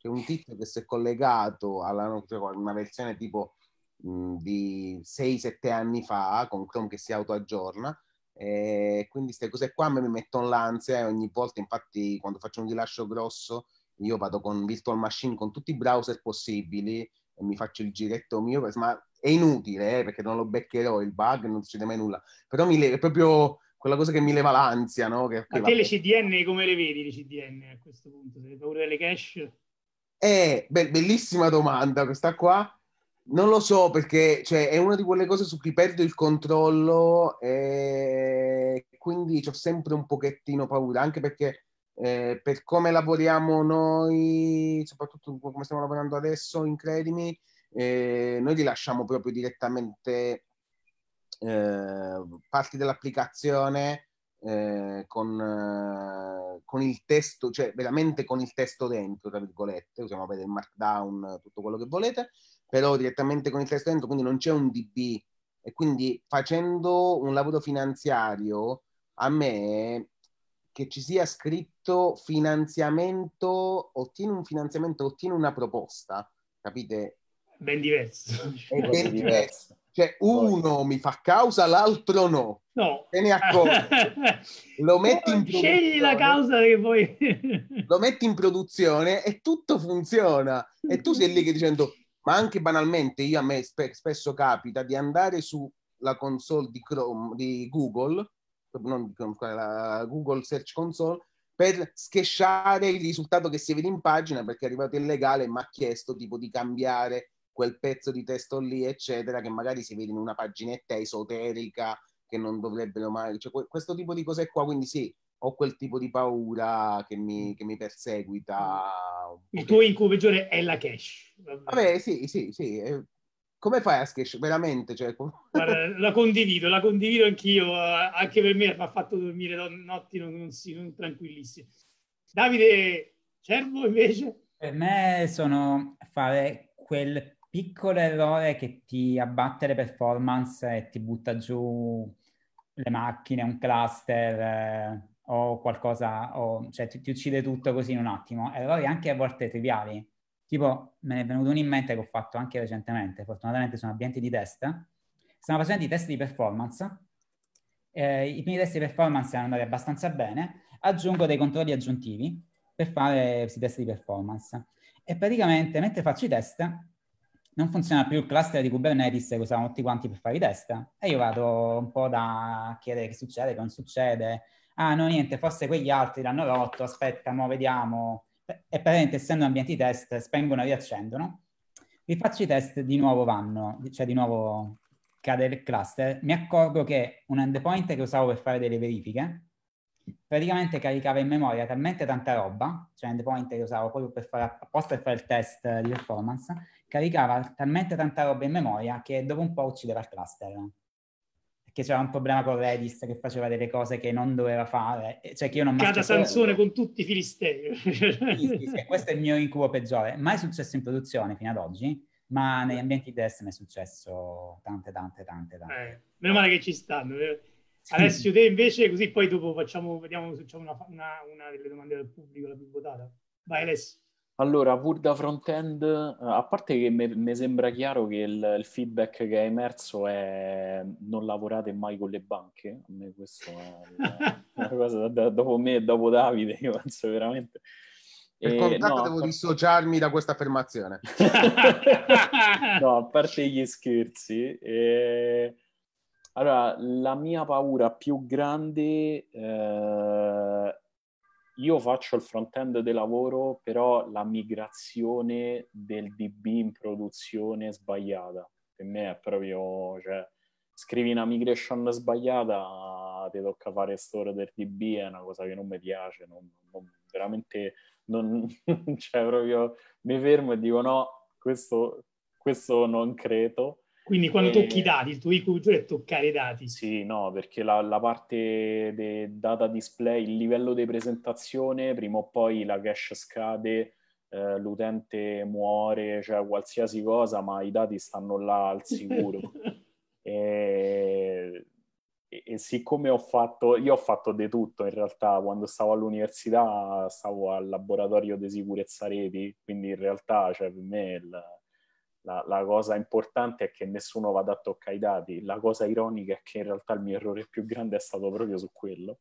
C'è un tizio che si è collegato alla cioè, una versione tipo di 6-7 anni fa con Chrome che si autoaggiorna. E eh, quindi queste cose qua mi mettono l'ansia e ogni volta, infatti, quando faccio un rilascio grosso, io vado con Virtual Machine con tutti i browser possibili e mi faccio il giretto mio, ma è inutile eh, perché non lo beccherò il bug, non succede mai nulla. Però mi le- è proprio quella cosa che mi leva l'ansia, no? Che, che A te le CDN come le vedi le CDN a questo punto? Se le paure delle cache? Eh, be- bellissima domanda questa qua. Non lo so perché cioè, è una di quelle cose su cui perdo il controllo e quindi ho sempre un pochettino paura, anche perché eh, per come lavoriamo noi, soprattutto come stiamo lavorando adesso, incredimi, eh, noi rilasciamo proprio direttamente eh, parti dell'applicazione eh, con, eh, con, il testo, cioè veramente con il testo dentro, tra virgolette, usiamo per il markdown, tutto quello che volete, però direttamente con il testo dentro, quindi non c'è un DB. E quindi facendo un lavoro finanziario, a me che ci sia scritto finanziamento, ottieni un finanziamento, ottieni una proposta, capite? Ben diverso. È ben diverso. Cioè uno Poi. mi fa causa, l'altro no. No. Te ne accorgi. Lo metti in produzione. Scegli la causa che vuoi. lo metti in produzione e tutto funziona. E tu sei lì che dicendo ma anche banalmente io a me spe- spesso capita di andare sulla console di, Chrome, di Google, non di Chrome, la Google Search Console, per schesciare il risultato che si vede in pagina perché è arrivato illegale e mi ha chiesto tipo di cambiare quel pezzo di testo lì, eccetera, che magari si vede in una paginetta esoterica che non dovrebbero mai... Cioè, questo tipo di cose qua, quindi sì, ho quel tipo di paura che mi, mm. che mi perseguita. Mm. Il tuo incubo peggiore è la cash. Vabbè, Vabbè sì, sì, sì. Eh, come fai a sketch? Veramente? Cioè, Guarda, la condivido, la condivido anch'io. Eh, anche per me mi ha fatto dormire notti non, non, non tranquillissime. Davide Cervo invece? Per me sono fare quel piccolo errore che ti abbatte le performance e ti butta giù le macchine, un cluster, eh, o qualcosa, o, cioè ti, ti, uccide tutto così in un attimo. E errori anche a volte triviali. Tipo, me ne è venuto uno in mente che ho fatto anche recentemente, fortunatamente sono ambienti di test. Stiamo facendo i test di performance. Eh, I primi test di performance erano andati abbastanza bene. Aggiungo dei controlli aggiuntivi per fare questi test di performance. E praticamente, mentre faccio i test, non funziona più il cluster di Kubernetes che usavamo tutti quanti per fare i test. E io vado un po' da chiedere che succede, che non succede, ah no niente, forse quegli altri l'hanno rotto, aspetta, mo vediamo. E praticamente essendo ambienti test spengono e riaccendono. faccio i test, di nuovo vanno, cioè di nuovo cade il cluster, mi accorgo che un endpoint che usavo per fare delle verifiche praticamente caricava in memoria talmente tanta roba, cioè endpoint che usavo proprio per fare apposta per fare il test di performance, caricava talmente tanta roba in memoria che dopo un po' uccideva il cluster che c'era un problema con Redis che faceva delle cose che non doveva fare. Cioè che io non Cada Sansone con tutti i filistei. sì, sì, sì, questo è il mio incubo peggiore. Mai successo in produzione fino ad oggi, ma negli eh. ambienti test mi è successo tante, tante, tante, tante. Eh, meno male che ci stanno. Eh, Alessio, te invece, così poi dopo facciamo, vediamo se c'è una, una, una delle domande del pubblico la più votata. Vai Alessio. Allora, pur da front-end, eh, a parte che mi sembra chiaro che il, il, feedback che è emerso è non lavorate mai con le banche, a me questo è una, una cosa da, dopo me e dopo Davide, io penso veramente. Per eh, contratto no, devo part... dissociarmi da questa affermazione. no, a parte gli scherzi. Eh... Allora, la mia paura più grande eh, io faccio il front-end del lavoro, però la migrazione del DB in produzione è sbagliata. Per me è proprio, cioè, scrivi una migration sbagliata, ti tocca fare store del DB, è una cosa che non mi piace, non, non, veramente, non, cioè proprio mi fermo e dico no, questo, questo non credo. Quindi quando tocchi i dati, il tuo IQ giù è toccare i dati. Sì, no, perché la, la parte del data display, il livello di presentazione, prima o poi la cache scade, eh, l'utente muore, cioè qualsiasi cosa, ma i dati stanno là al sicuro. e, e, e, siccome ho fatto, io ho fatto di tutto in realtà, quando stavo all'università stavo al laboratorio di sicurezza reti, quindi in realtà cioè, per me... Il, la, la, cosa importante è che nessuno vada a toccare i dati, la cosa ironica è che in realtà il mio errore più grande è stato proprio su quello.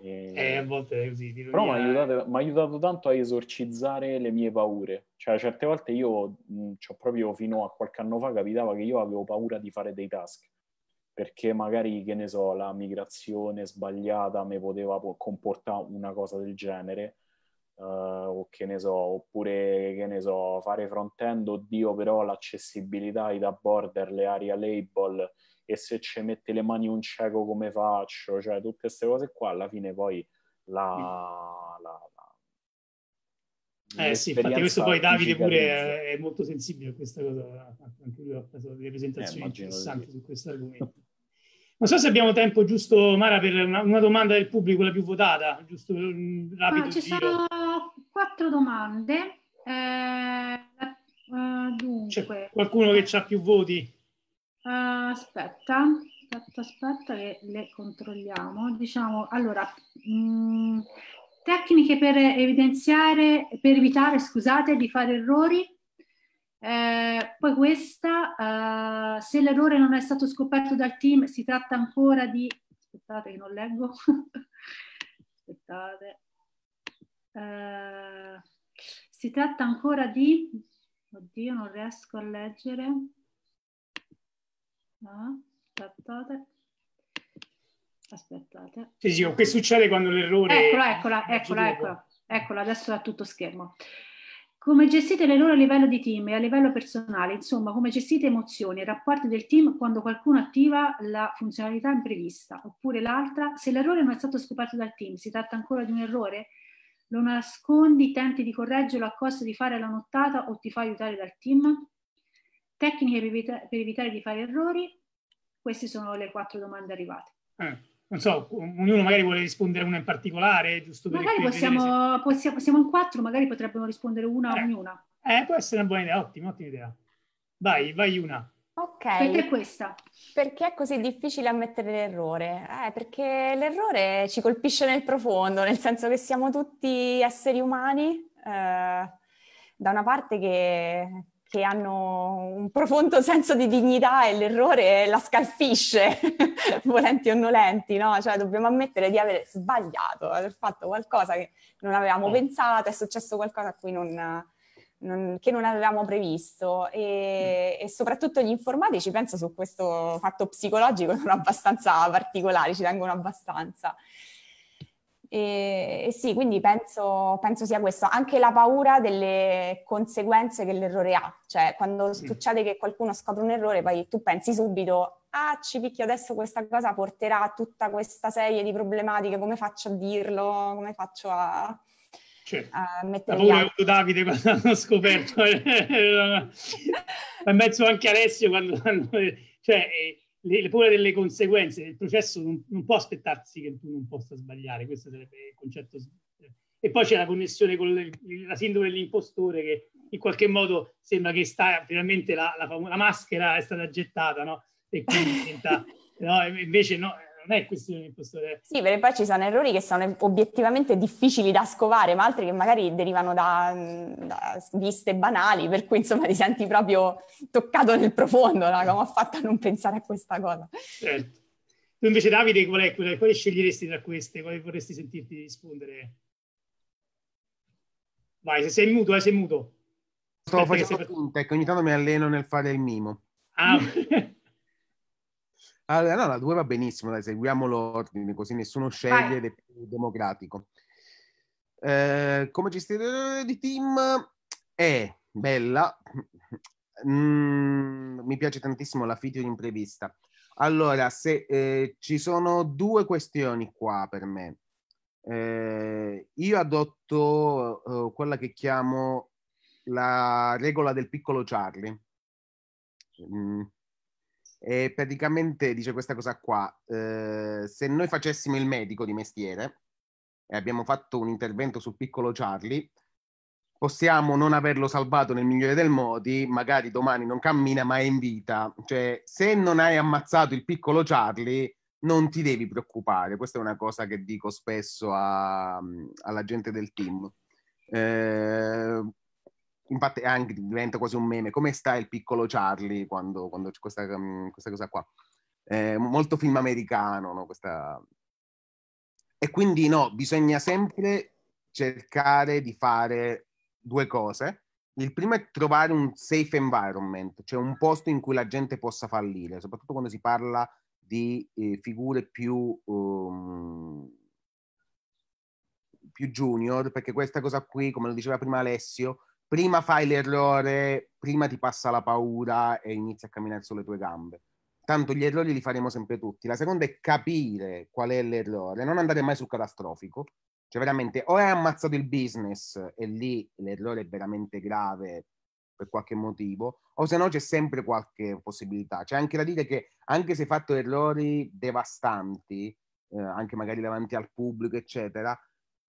E... Eh, a volte è così. Però mi ha aiutato tanto a esorcizzare le mie paure. Cioè, certe volte io, mh, mm, cioè, proprio fino a qualche anno fa, capitava che io avevo paura di fare dei task perché magari, che ne so, la migrazione sbagliata mi poteva comportare una cosa del genere uh, o che ne so, oppure che ne so, fare front-end, oddio però l'accessibilità, i da border, le area label e se ci mette le mani un cieco come faccio, cioè tutte queste cose qua alla fine poi la, mm. la, la eh sì, infatti questo poi Davide pure è, è molto sensibile a questa cosa, anche lui ha fatto delle eh, presentazioni eh, interessanti su questo argomento. Non so se abbiamo tempo giusto, Mara, per una, una domanda del pubblico, la più votata, giusto? Mm, rapido ah, ci giro. sono quattro domande. Eh, uh, dunque. C'è qualcuno che ha più voti? Uh, aspetta, aspetta, aspetta che le controlliamo. Diciamo, allora, mh, mm, tecniche per evidenziare, per evitare, scusate, di fare errori eh, poi questa, eh, se l'errore non è stato scoperto dal team, si tratta ancora di... Aspettate che non leggo. Aspettate. Eh, si tratta ancora di... Oddio, non riesco a leggere. No, aspettate. Aspettate. Sì, sì, che succede quando l'errore... Eccola, eccola, eccola, eccola, eccola, adesso è a tutto schermo come gestite le loro a livello di team e a livello personale, insomma, come gestite emozioni e rapporti del team quando qualcuno attiva la funzionalità imprevista, oppure l'altra, se l'errore non è stato scoperto dal team, si tratta ancora di un errore? Lo nascondi, tenti di correggerlo a costo di fare la nottata o ti fa aiutare dal team? Tecniche per, evita- per evitare di fare errori? Queste sono le quattro domande arrivate. Eh non so, ognuno magari vuole rispondere una in particolare, giusto? Magari possiamo, possiamo, possiamo, in quattro, magari potrebbero rispondere una eh. a ognuna. Eh, può essere una buona idea, ottima, ottima idea. Vai, vai una. Ok. Perché questa? Perché è così difficile ammettere l'errore? Eh, perché l'errore ci colpisce nel profondo, nel senso che siamo tutti esseri umani, eh, da una parte che che hanno un profondo senso di dignità e l'errore la scalfisce, volenti o nolenti, no? Cioè dobbiamo ammettere di aver sbagliato, aver fatto qualcosa che non avevamo mm. pensato, è successo qualcosa a cui non, non, che non avevamo previsto e, mm. e, soprattutto gli informatici penso su questo fatto psicologico sono abbastanza particolari, ci tengono abbastanza. E, e sì, quindi penso, penso, sia questo, anche la paura delle conseguenze che l'errore ha, cioè quando mm. succede che qualcuno scopre un errore poi tu pensi subito, ah ci picchio adesso questa cosa porterà a tutta questa serie di problematiche, come faccio a dirlo, come faccio a, cioè, a mettere... La paura Davide quando l'hanno scoperto, ma mezzo anche Alessio quando l'hanno Cioè, eh, le, paura delle conseguenze. Il processo non, non, può aspettarsi che tu non possa sbagliare, questo sarebbe il concetto. E poi c'è la connessione con le, la sindrome dell'impostore che in qualche modo sembra che sta, finalmente la, la, la maschera è stata gettata, no? E quindi diventa, no? invece no, non è questione di impostore. Sì, perché poi ci sono errori che sono obiettivamente difficili da scovare, ma altri che magari derivano da, da viste banali, per cui insomma ti senti proprio toccato nel profondo, no? come ho fatto a non pensare a questa cosa. Certo. Tu invece Davide, qual è, qual quale sceglieresti tra queste? Quale vorresti sentirti rispondere? Vai, se sei muto, eh, sei muto. Sto Aspetta facendo sei... che ogni tanto mi alleno nel fare il mimo. Ah, allora, ah, no, la 2 va benissimo, dai, seguiamo l'ordine, così nessuno sceglie ed è più democratico. Eh, come gestire di team è bella. Mm, mi piace tantissimo la feature imprevista. Allora, se eh, ci sono due questioni qua per me. Eh, io adotto eh, quella che chiamo la regola del piccolo Charlie. Mm e praticamente dice questa cosa qua, eh, se noi facessimo il medico di mestiere e abbiamo fatto un intervento sul piccolo Charlie, possiamo non averlo salvato nel migliore dei modi, magari domani non cammina ma è in vita. Cioè, se non hai ammazzato il piccolo Charlie, non ti devi preoccupare. Questa è una cosa che dico spesso a, alla gente del team. Eh, infatti anche diventa quasi un meme, come sta il piccolo Charlie quando, quando c'è questa, mm, questa, cosa qua. Eh, molto film americano, no? Questa... E quindi no, bisogna sempre cercare di fare due cose. Il primo è trovare un safe environment, cioè un posto in cui la gente possa fallire, soprattutto quando si parla di eh, figure più... Um, più junior, perché questa cosa qui, come lo diceva prima Alessio, prima fai l'errore, prima ti passa la paura e inizi a camminare sulle tue gambe. Tanto gli errori li faremo sempre tutti. La seconda è capire qual è l'errore, non andare mai sul catastrofico. Cioè veramente o hai ammazzato il business e lì l'errore è veramente grave per qualche motivo, o se no c'è sempre qualche possibilità. C'è anche da dire che anche se hai fatto errori devastanti, eh, anche magari davanti al pubblico, eccetera,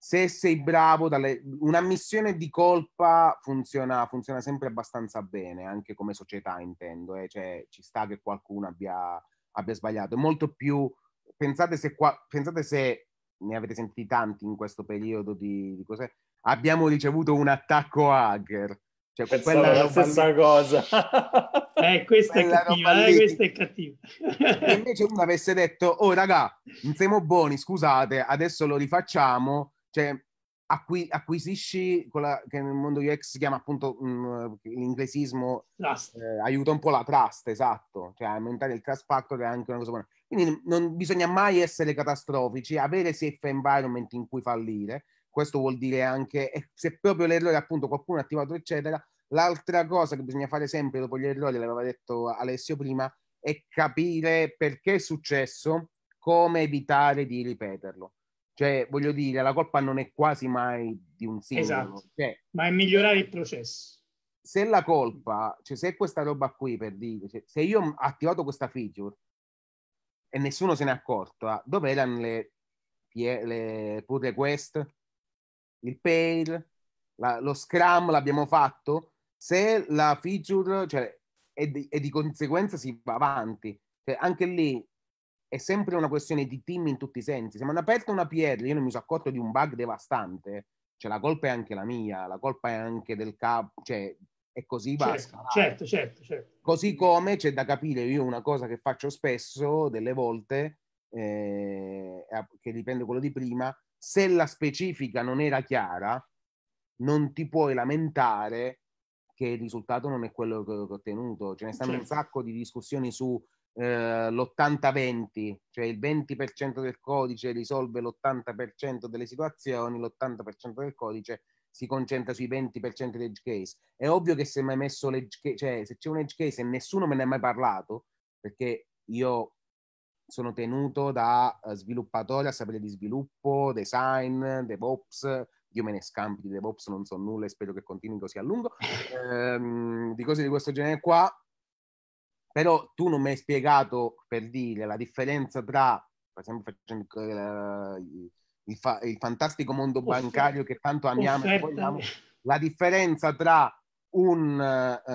se sei bravo, dalle... una missione di colpa funziona, funziona, sempre abbastanza bene, anche come società intendo, eh? cioè ci sta che qualcuno abbia, abbia sbagliato. È molto più, pensate se, qua... pensate se, ne avete sentiti tanti in questo periodo di, di cos'è, abbiamo ricevuto un attacco hacker. Cioè, Pensavo quella la stessa lì. cosa. eh, questa, è cattiva, eh, questa è cattiva, e invece uno avesse detto, oh raga, non siamo buoni, scusate, adesso lo rifacciamo cioè, acqui, acquisisci quella che nel mondo UX si chiama appunto mh, mm, l'inglesismo eh, aiuta un po' la trust, esatto, cioè aumentare il trust factor è anche una cosa buona. Quindi non bisogna mai essere catastrofici, avere safe environment in cui fallire, questo vuol dire anche se proprio l'errore appunto qualcuno ha attivato eccetera, l'altra cosa che bisogna fare sempre dopo gli errori, l'aveva detto Alessio prima, è capire perché è successo, come evitare di ripeterlo cioè, voglio dire, la colpa non è quasi mai di un singolo. Esatto. Cioè, ma è migliorare il processo. Se la colpa, cioè se questa roba qui, per dire, cioè, se io ho attivato questa feature e nessuno se n'è accorto, ah, dove erano le, le pull request, il pale, la, lo scrum l'abbiamo fatto? Se la feature, cioè, e di, di conseguenza si va avanti. Cioè, anche lì è sempre una questione di team in tutti i sensi. Se mi hanno aperto una PL, io non mi sono accorto di un bug devastante, cioè la colpa è anche la mia, la colpa è anche del capo, cioè e così va. Certo, certo, certo, certo, Così come c'è da capire, io una cosa che faccio spesso, delle volte, eh, che riprende quello di prima, se la specifica non era chiara, non ti puoi lamentare che il risultato non è quello che ho ottenuto. Ce ne stanno certo. un sacco di discussioni su eh, l'80-20, cioè il 20% del codice risolve l'80% delle situazioni, l'80% del codice si concentra sui 20% di edge case. È ovvio che se mi messo l'edge case, cioè se c'è un edge case e nessuno me ne ha mai parlato, perché io sono tenuto da eh, sviluppatori a sapere di sviluppo, design, DevOps, io me ne scampi di DevOps, non so nulla e spero che continui così a lungo, ehm, di cose di questo genere qua, però tu non mi hai spiegato per dire la differenza tra per esempio facendo eh, il, il, fa, il fantastico mondo bancario che tanto amiamo e vogliamo, la differenza tra un, eh,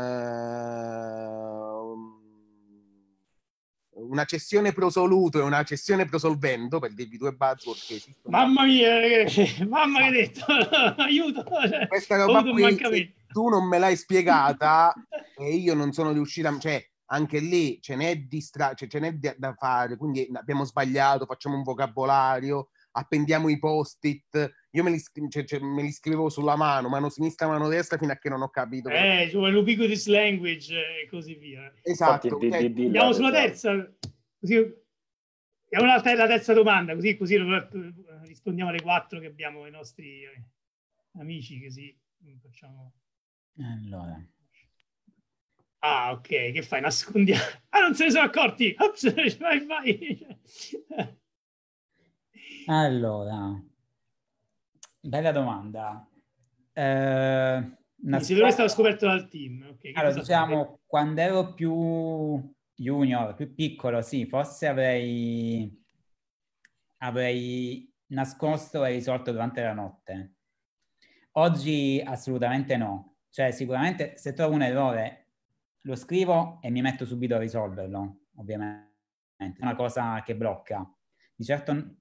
una cessione prosoluto e una cessione prosolvendo per dirvi due buzzword che esistono mamma mia ragazzi, mamma che detto aiuto cioè, questa roba qui tu non me l'hai spiegata e io non sono riuscita cioè anche lì ce n'è, distra- cioè ce n'è da fare, quindi abbiamo sbagliato, facciamo un vocabolario, appendiamo i post-it. Io me li, scri- cioè, cioè, me li, scrivevo sulla mano, mano sinistra, mano destra, fino a che non ho capito. Eh, cioè, l'ubiquitous language e così via. Esatto. Infatti, okay. di, di, Andiamo sulla esatto. terza. Così, è una, è la terza domanda, così, così rispondiamo alle quattro che abbiamo i nostri eh, amici, così facciamo... Allora. Ah, ok, che fai? Nascondi... Ah, non se ne sono accorti! Ops, vai, vai! allora, bella domanda. Eh, nascosto... Secondo me scoperto dal team. Okay, allora, diciamo, fai? quando ero più junior, più piccolo, sì, forse avrei, avrei nascosto e risolto durante la notte. Oggi assolutamente no. Cioè, sicuramente se trovo un errore lo scrivo e mi metto subito a risolverlo, ovviamente. È una cosa che blocca. Di certo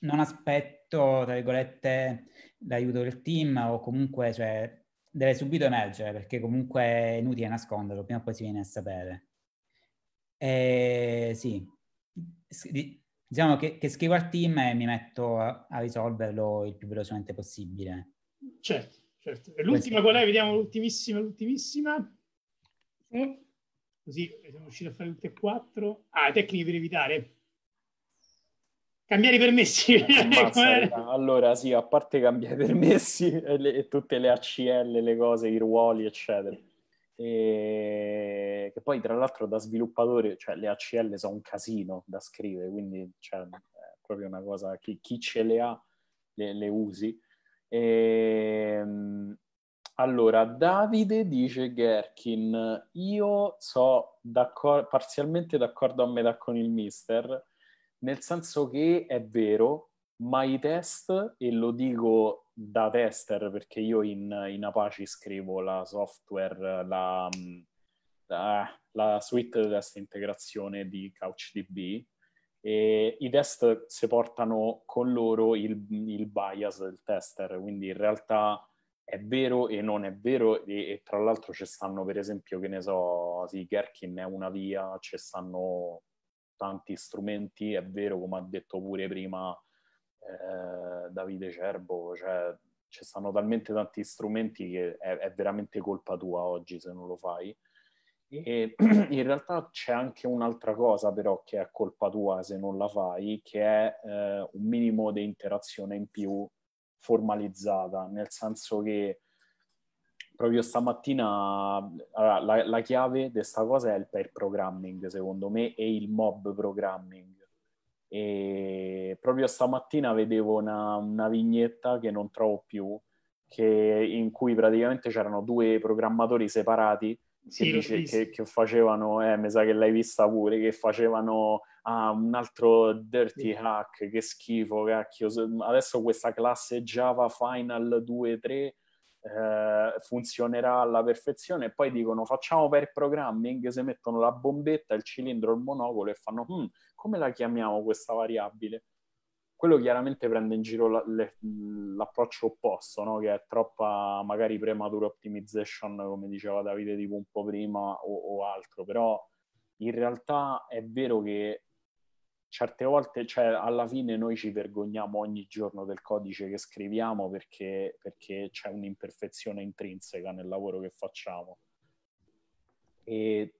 non aspetto, tra virgolette, l'aiuto del team o comunque, cioè, deve subito emergere perché comunque è inutile nasconderlo, prima o poi si viene a sapere. E sì, diciamo che, che scrivo al team e mi metto a, a risolverlo il più velocemente possibile. Certo, certo. E l'ultima Questo. qual è? Vediamo l'ultimissima, l'ultimissima. Così eh, siamo riusciti a fare tutte e quattro. Ah, tecniche per evitare. Cambiare i permessi. Eh, allora, sì, a parte cambiare i permessi e, le, e tutte le ACL, le cose, i ruoli, eccetera. E... Che poi, tra l'altro, da sviluppatore, cioè, le ACL sono un casino da scrivere, quindi cioè, è proprio una cosa, chi, chi ce le ha le, le usi. E, ehm, allora, Davide dice Gherkin, io sono d'accor- parzialmente d'accordo a metà con il mister, nel senso che è vero, ma i test, e lo dico da tester perché io in, in Apache scrivo la software, la, la, la suite di test integrazione di CouchDB, e i test si portano con loro il, il bias del tester, quindi in realtà è vero e non è vero e, e tra l'altro ci stanno per esempio che ne so, sì, Gherkin è una via, ci stanno tanti strumenti, è vero come ha detto pure prima eh, Davide Cerbo, cioè ci stanno talmente tanti strumenti che è, è, veramente colpa tua oggi se non lo fai. E in realtà c'è anche un'altra cosa però che è colpa tua se non la fai, che è eh, un minimo di interazione in più formalizzata, nel senso che proprio stamattina allora, la, la, chiave di questa cosa è il pair programming, secondo me, e il mob programming. E proprio stamattina vedevo una, una vignetta che non trovo più, che, in cui praticamente c'erano due programmatori separati sì, che, che, che, facevano, eh, mi sa che l'hai vista pure, che facevano ah, un altro dirty sì. hack, che schifo, cacchio. Adesso questa classe Java Final 2.3 eh, funzionerà alla perfezione e poi dicono facciamo per programming, se mettono la bombetta, il cilindro, il monocolo e fanno hm, come la chiamiamo questa variabile? quello chiaramente prende in giro la, le, l'approccio opposto, no? che è troppa magari prematura optimization, come diceva Davide tipo un po' prima o, o, altro, però in realtà è vero che certe volte, cioè, alla fine noi ci vergogniamo ogni giorno del codice che scriviamo perché, perché c'è un'imperfezione intrinseca nel lavoro che facciamo. E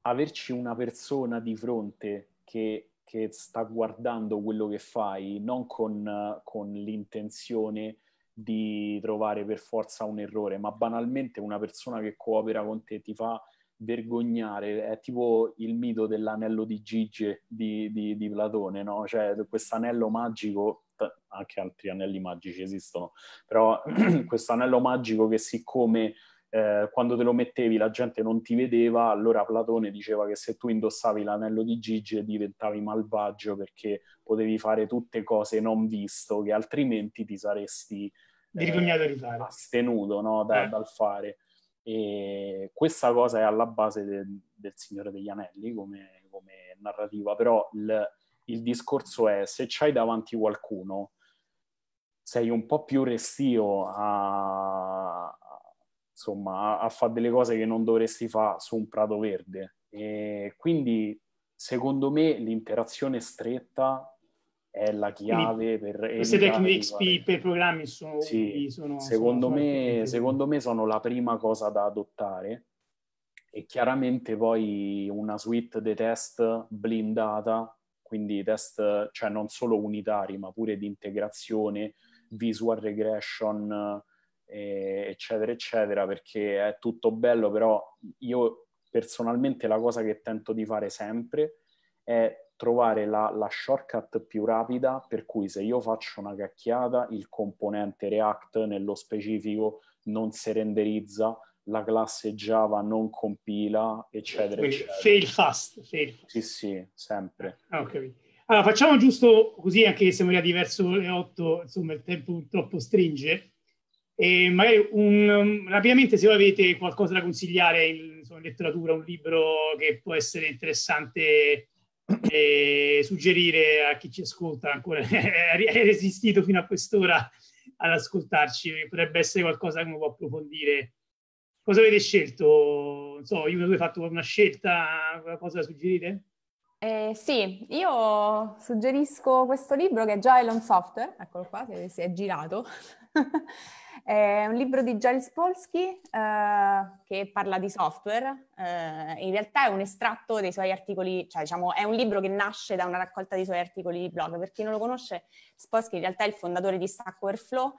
averci una persona di fronte che, che sta guardando quello che fai, non con, con l'intenzione di trovare per forza un errore, ma banalmente una persona che coopera con te ti fa vergognare, è tipo il mito dell'anello di Gigi di, di, di Platone, no? Cioè questo anello magico, anche altri anelli magici esistono, però questo anello magico che siccome eh, quando te lo mettevi la gente non ti vedeva, allora Platone diceva che se tu indossavi l'anello di Gigi diventavi malvagio perché potevi fare tutte cose non visto che altrimenti ti saresti eh, astenuto no? da, eh. dal fare. E questa cosa è alla base de, del Signore degli Anelli come, come narrativa, però il, il discorso è se c'hai davanti qualcuno sei un po' più restio a, insomma, a, fare delle cose che non dovresti fare su un prato verde. E quindi, secondo me, l'interazione stretta è la chiave Quindi, per... Queste tecniche XP per programmi sono... Sì, sono secondo, sono, me, sono secondo me sono la prima cosa da adottare e chiaramente poi una suite di test blindata, quindi test cioè non solo unitari ma pure di integrazione, visual regression, eh, eccetera, eccetera, perché è tutto bello, però io personalmente la cosa che tento di fare sempre è trovare la, la, shortcut più rapida per cui se io faccio una cacchiata il componente React nello specifico non si renderizza, la classe Java non compila, eccetera, eccetera. Fail fast, fail fast. Sì, sì, sempre. Ah, okay. Allora, facciamo giusto così, anche se siamo arrivati verso le 8, insomma il tempo purtroppo stringe. E magari un, um, rapidamente se voi avete qualcosa da consigliare in, insomma, in letteratura, un libro che può essere interessante e suggerire a chi ci ascolta ancora, è resistito fino a quest'ora ad ascoltarci, potrebbe essere qualcosa che uno può approfondire. Cosa avete scelto? Non so, io avete fatto una scelta, qualcosa da suggerire? Eh, sì, io suggerisco questo libro che è già Elon Software, eccolo qua, si è girato, È un libro di Giles Polsky eh, che parla di software, eh, in realtà è un estratto dei suoi articoli, cioè diciamo è un libro che nasce da una raccolta dei suoi articoli di blog, per chi non lo conosce Polsky in realtà è il fondatore di Stack Overflow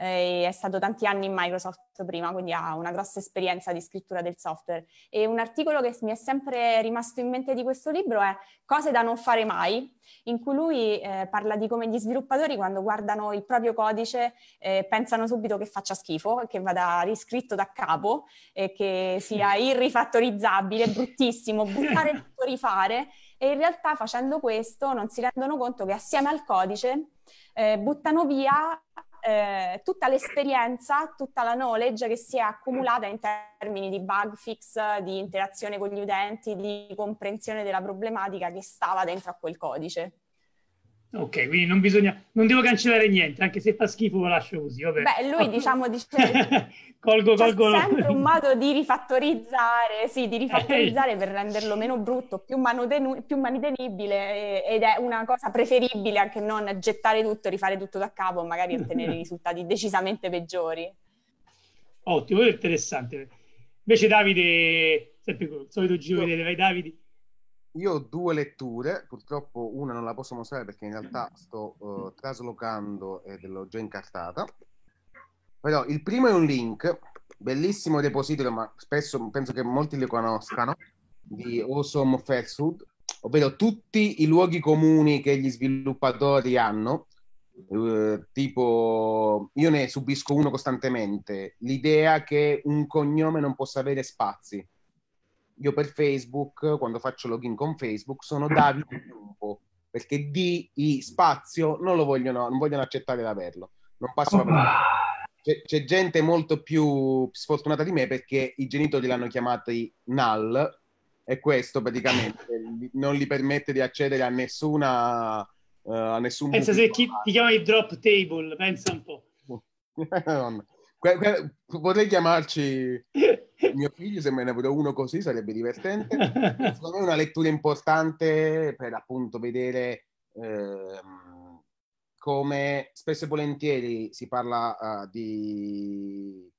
eh, è stato tanti anni in Microsoft prima, quindi ha una grossa esperienza di scrittura del software. E un articolo che mi è sempre rimasto in mente di questo libro è Cose da non fare mai, in cui lui eh, parla di come gli sviluppatori quando guardano il proprio codice eh, pensano subito che faccia schifo, che vada riscritto da capo, e che sia irrifattorizzabile, bruttissimo, buttare tutto, rifare e in realtà facendo questo non si rendono conto che assieme al codice eh, buttano via eh, tutta l'esperienza, tutta la knowledge che si è accumulata in termini di bug fix, di interazione con gli utenti, di comprensione della problematica che stava dentro a quel codice. Ok, quindi non bisogna, non devo cancellare niente, anche se fa schifo lo lascio così. Vabbè. Beh, lui diciamo dice colgo, c'è colgo sempre un modo di rifattorizzare, sì, di rifattorizzare per renderlo meno brutto, più, manutenu- più manutenibile ed è una cosa preferibile anche non gettare tutto, rifare tutto da capo, magari ottenere risultati decisamente peggiori. Ottimo, interessante. Invece Davide, sempre il solito giro delle vai Davide, io ho due letture, purtroppo una non la posso mostrare perché in realtà sto uh, traslocando ed l'ho già incartata. Però il primo è un link, bellissimo repository, ma spesso penso che molti lo conoscano, di Awesome Fairsuit, ovvero tutti i luoghi comuni che gli sviluppatori hanno. Uh, tipo, io ne subisco uno costantemente, l'idea che un cognome non possa avere spazi io per Facebook, quando faccio login con Facebook, sono Davide Lupo, perché di I spazio non lo vogliono, non vogliono accettare di averlo. Non passo oh, la c'è, c'è, gente molto più sfortunata di me perché i genitori l'hanno chiamato NAL e questo praticamente non gli permette di accedere a nessuna... Uh, a nessun pensa se chi, ti chiama il drop table, pensa un po'. Potrei chiamarci mio figlio, se me ne vedo uno così sarebbe divertente. Secondo me è una lettura importante per appunto vedere eh, come spesso e volentieri si parla uh, di...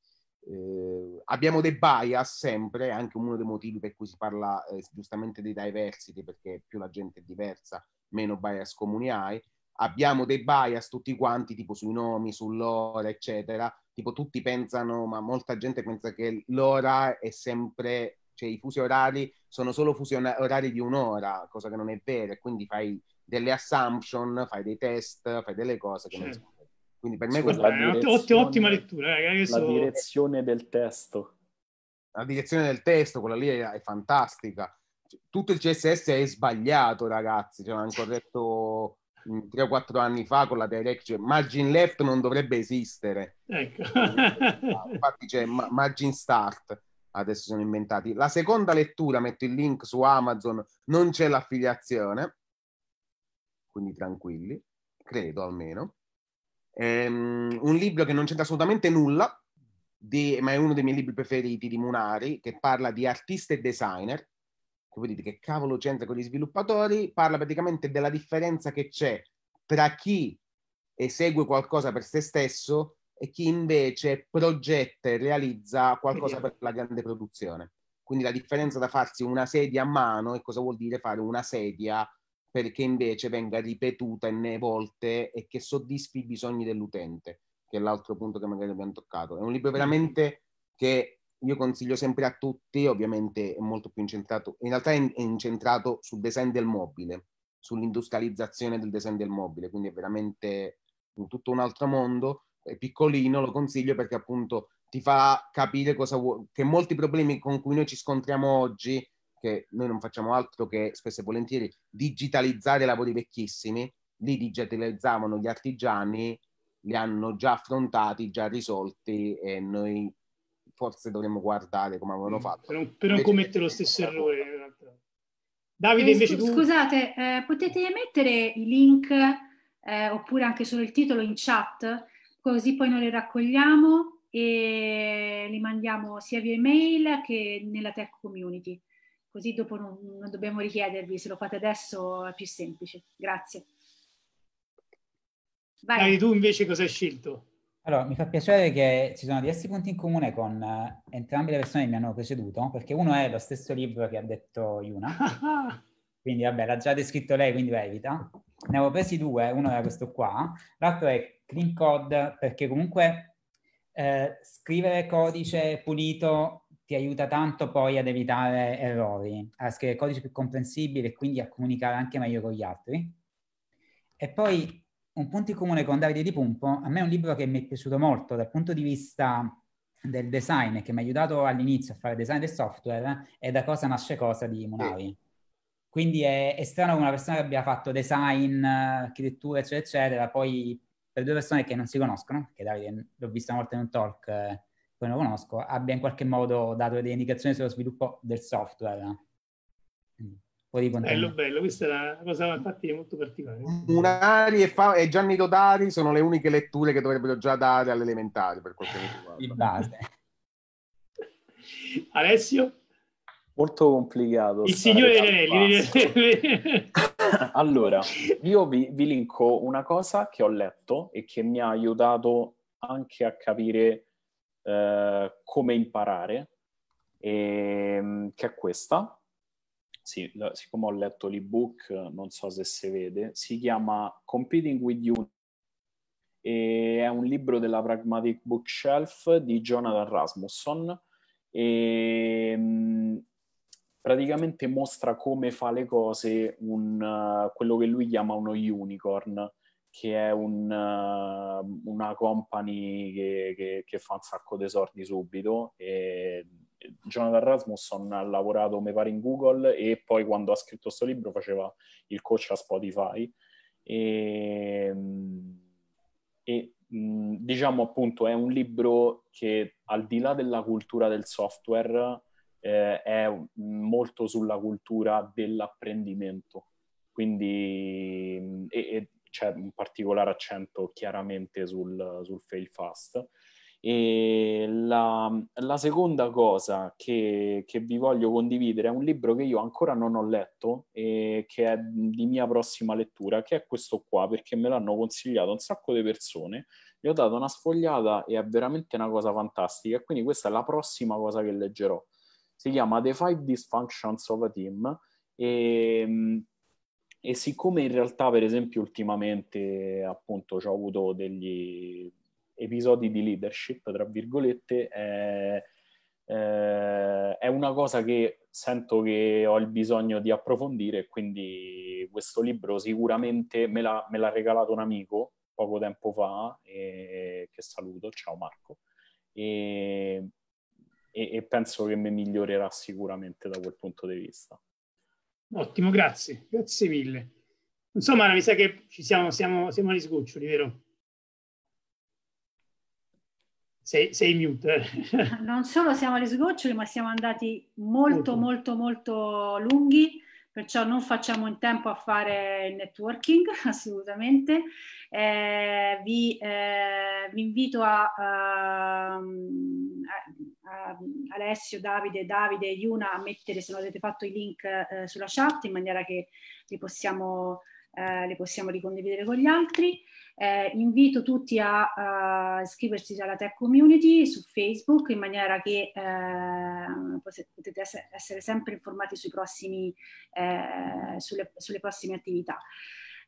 Eh, abbiamo dei bias sempre, anche uno dei motivi per cui si parla eh, giustamente di diversity, perché più la gente è diversa, meno bias comuni hai. Abbiamo dei bias tutti quanti, tipo sui nomi, sull'ora, eccetera tipo tutti pensano, ma molta gente pensa che l'ora è sempre, cioè i fusi orari sono solo fusi orari di un'ora, cosa che non è vera, quindi fai delle assumption, fai dei test, fai delle cose che certo. non sono. Quindi per me questa è direzione... ottima lettura, ragazzi. Eh, la direzione del testo. La direzione del testo, quella lì è fantastica. Cioè, tutto il CSS è sbagliato, ragazzi, cioè, hanno corretto 3 o 4 anni fa con la direction margin left non dovrebbe esistere ecco. Ah, infatti c'è cioè, margin start adesso sono inventati la seconda lettura metto il link su amazon non c'è l'affiliazione quindi tranquilli credo almeno ehm, un libro che non c'entra assolutamente nulla di, ma è uno dei miei libri preferiti di Munari che parla di artista e designer come dite, che cavolo c'entra con gli sviluppatori, parla praticamente della differenza che c'è tra chi esegue qualcosa per se stesso e chi invece progetta e realizza qualcosa per la grande produzione. Quindi la differenza da farsi una sedia a mano e cosa vuol dire fare una sedia perché invece venga ripetuta in volte e che soddisfi i bisogni dell'utente, che è l'altro punto che magari abbiamo toccato. È un libro veramente che io consiglio sempre a tutti, ovviamente è molto più incentrato, in realtà è, incentrato sul design del mobile, sull'industrializzazione del design del mobile, quindi è veramente in tutto un altro mondo, è piccolino, lo consiglio perché appunto ti fa capire cosa vuoi, che molti problemi con cui noi ci scontriamo oggi, che noi non facciamo altro che spesso e volentieri digitalizzare lavori vecchissimi, li digitalizzavano gli artigiani, li hanno già affrontati, già risolti e noi forse dovremmo guardare come avevano mm. fatto. Per non, per non commettere lo stesso errore. Davide, eh, invece tu... Scusate, eh, potete mettere i link eh, oppure anche solo il titolo in chat, così poi noi li raccogliamo e li mandiamo sia via email che nella tech community. Così dopo non, non dobbiamo richiedervi, se lo fate adesso è più semplice. Grazie. Vai. Dai, tu invece cosa hai scelto? Allora, mi fa piacere che ci sono diversi punti in comune con eh, entrambe le persone che mi hanno preceduto, perché uno è lo stesso libro che ha detto Yuna, quindi vabbè, l'ha già descritto lei, quindi evita. Ne avevo presi due, uno era questo qua, l'altro è Clean Code, perché comunque eh, scrivere codice pulito ti aiuta tanto poi ad evitare errori, a scrivere codice più comprensibile e quindi a comunicare anche meglio con gli altri. E poi un punto in comune con Davide Di Pumpo, a me è un libro che mi è piaciuto molto dal punto di vista del design, e che mi ha aiutato all'inizio a fare design del software, è Da cosa nasce cosa di Munavi. Quindi è, è, strano che una persona che abbia fatto design, architettura, eccetera, eccetera, poi per due persone che non si conoscono, che Davide l'ho vista una volta in un talk, eh, poi non conosco, abbia in qualche modo dato delle indicazioni sullo sviluppo del software fuori Bello, bello, questa è una cosa infatti molto particolare. Munari e, Fa- e Gianni Dodari sono le uniche letture che dovrebbero già dare all'elementare per quel che riguarda. In Alessio? Molto complicato. Il signore degli allora, io vi, vi linko una cosa che ho letto e che mi ha aiutato anche a capire eh, come imparare, e, ehm, che è questa sì, siccome ho letto l'ebook, non so se si vede, si chiama Competing with You e è un libro della Pragmatic Bookshelf di Jonathan Rasmussen e mm, praticamente mostra come fa le cose un, eh, quello che lui chiama uno unicorn, che è un, eh, una company che, che, che, fa un sacco di soldi subito e Jonathan Rasmussen ha lavorato, mi pare, in Google e poi quando ha scritto questo libro faceva il coach a Spotify. E, mm, e mm, diciamo appunto è un libro che al di là della cultura del software eh, è molto sulla cultura dell'apprendimento. Quindi mm, e, e c'è un particolare accento chiaramente sul, sul fail fast e la, la seconda cosa che, che, vi voglio condividere è un libro che io ancora non ho letto e che è di mia prossima lettura, che è questo qua, perché me l'hanno consigliato un sacco di persone, gli ho dato una sfogliata e è veramente una cosa fantastica, quindi questa è la prossima cosa che leggerò. Si chiama The Five Dysfunctions of a Team e, e siccome in realtà per esempio ultimamente appunto ho avuto degli episodi di leadership, tra virgolette, è, è una cosa che sento che ho il bisogno di approfondire, quindi questo libro sicuramente me l'ha, me l'ha regalato un amico poco tempo fa, e, che saluto, ciao Marco, e, e, e penso che mi migliorerà sicuramente da quel punto di vista. Ottimo, grazie, grazie mille. Insomma, mi sa che ci siamo, siamo, siamo agli sgoccioli, vero? Sei, sei mute. non solo siamo alle sgoccioli, ma siamo andati molto, molto, molto lunghi perciò non facciamo in tempo a fare il networking assolutamente. Eh, vi, eh, vi, invito a, ehm, a, a, Alessio, Davide, Davide e Iuna a mettere, se non avete fatto, i link eh, sulla chat in maniera che li possiamo eh, le possiamo ricondividere con gli altri. Eh, invito tutti a, a iscriversi alla Tech Community su Facebook in maniera che eh, potete essere sempre informati sui prossimi, eh, sulle, sulle prossime attività.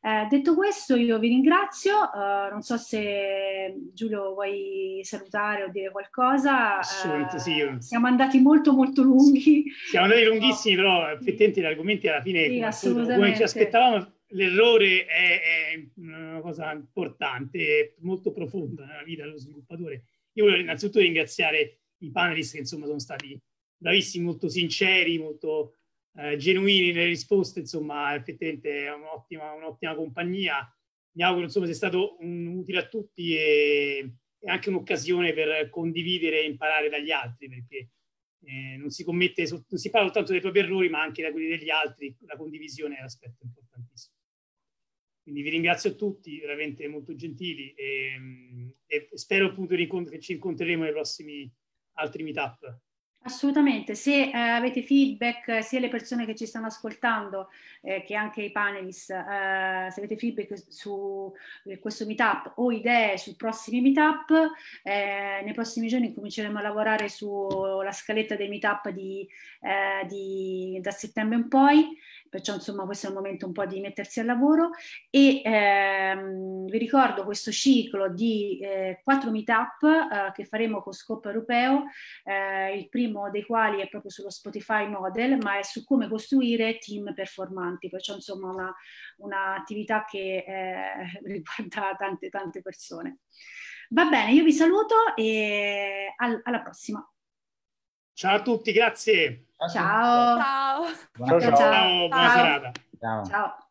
Eh, detto questo io vi ringrazio, uh, non so se Giulio vuoi salutare o dire qualcosa. Assolutamente uh, sì. Io... Eh, siamo andati molto molto lunghi. Siamo andati lunghissimi però effettivamente gli argomenti alla fine sì, come ci aspettavamo l'errore è, è, una cosa importante, molto profonda nella vita dello sviluppatore. Io voglio innanzitutto ringraziare i panelist che insomma sono stati bravissimi, molto sinceri, molto eh, genuini nelle risposte, insomma effettivamente è un'ottima, un'ottima compagnia. Mi auguro insomma sia stato un, utile a tutti e, e anche un'occasione per condividere e imparare dagli altri perché eh, non si commette, non si parla soltanto dei propri errori ma anche da quelli degli altri, la condivisione è un aspetto importantissimo. Quindi vi ringrazio tutti, veramente molto gentili e, e spero appunto che ci incontreremo nei prossimi altri meetup. Assolutamente, se eh, avete feedback, sia le persone che ci stanno ascoltando eh, che anche i panelist, eh, se avete feedback su eh, questo meetup o idee sui prossimi meetup, eh, nei prossimi giorni cominceremo a lavorare sulla scaletta dei meetup di, eh, di, da settembre in poi perciò insomma questo è il momento un po' di mettersi al lavoro e ehm, vi ricordo questo ciclo di eh, quattro meetup eh, che faremo con scopo Europeo, eh, il primo dei quali è proprio sullo Spotify Model, ma è su come costruire team performanti, perciò insomma una, attività che eh, riguarda tante tante persone. Va bene, io vi saluto e al, alla prossima. Ciao a tutti, grazie. Ciao. Ciao. Ciao. Ciao. Ciao. Buona serata. Ciao.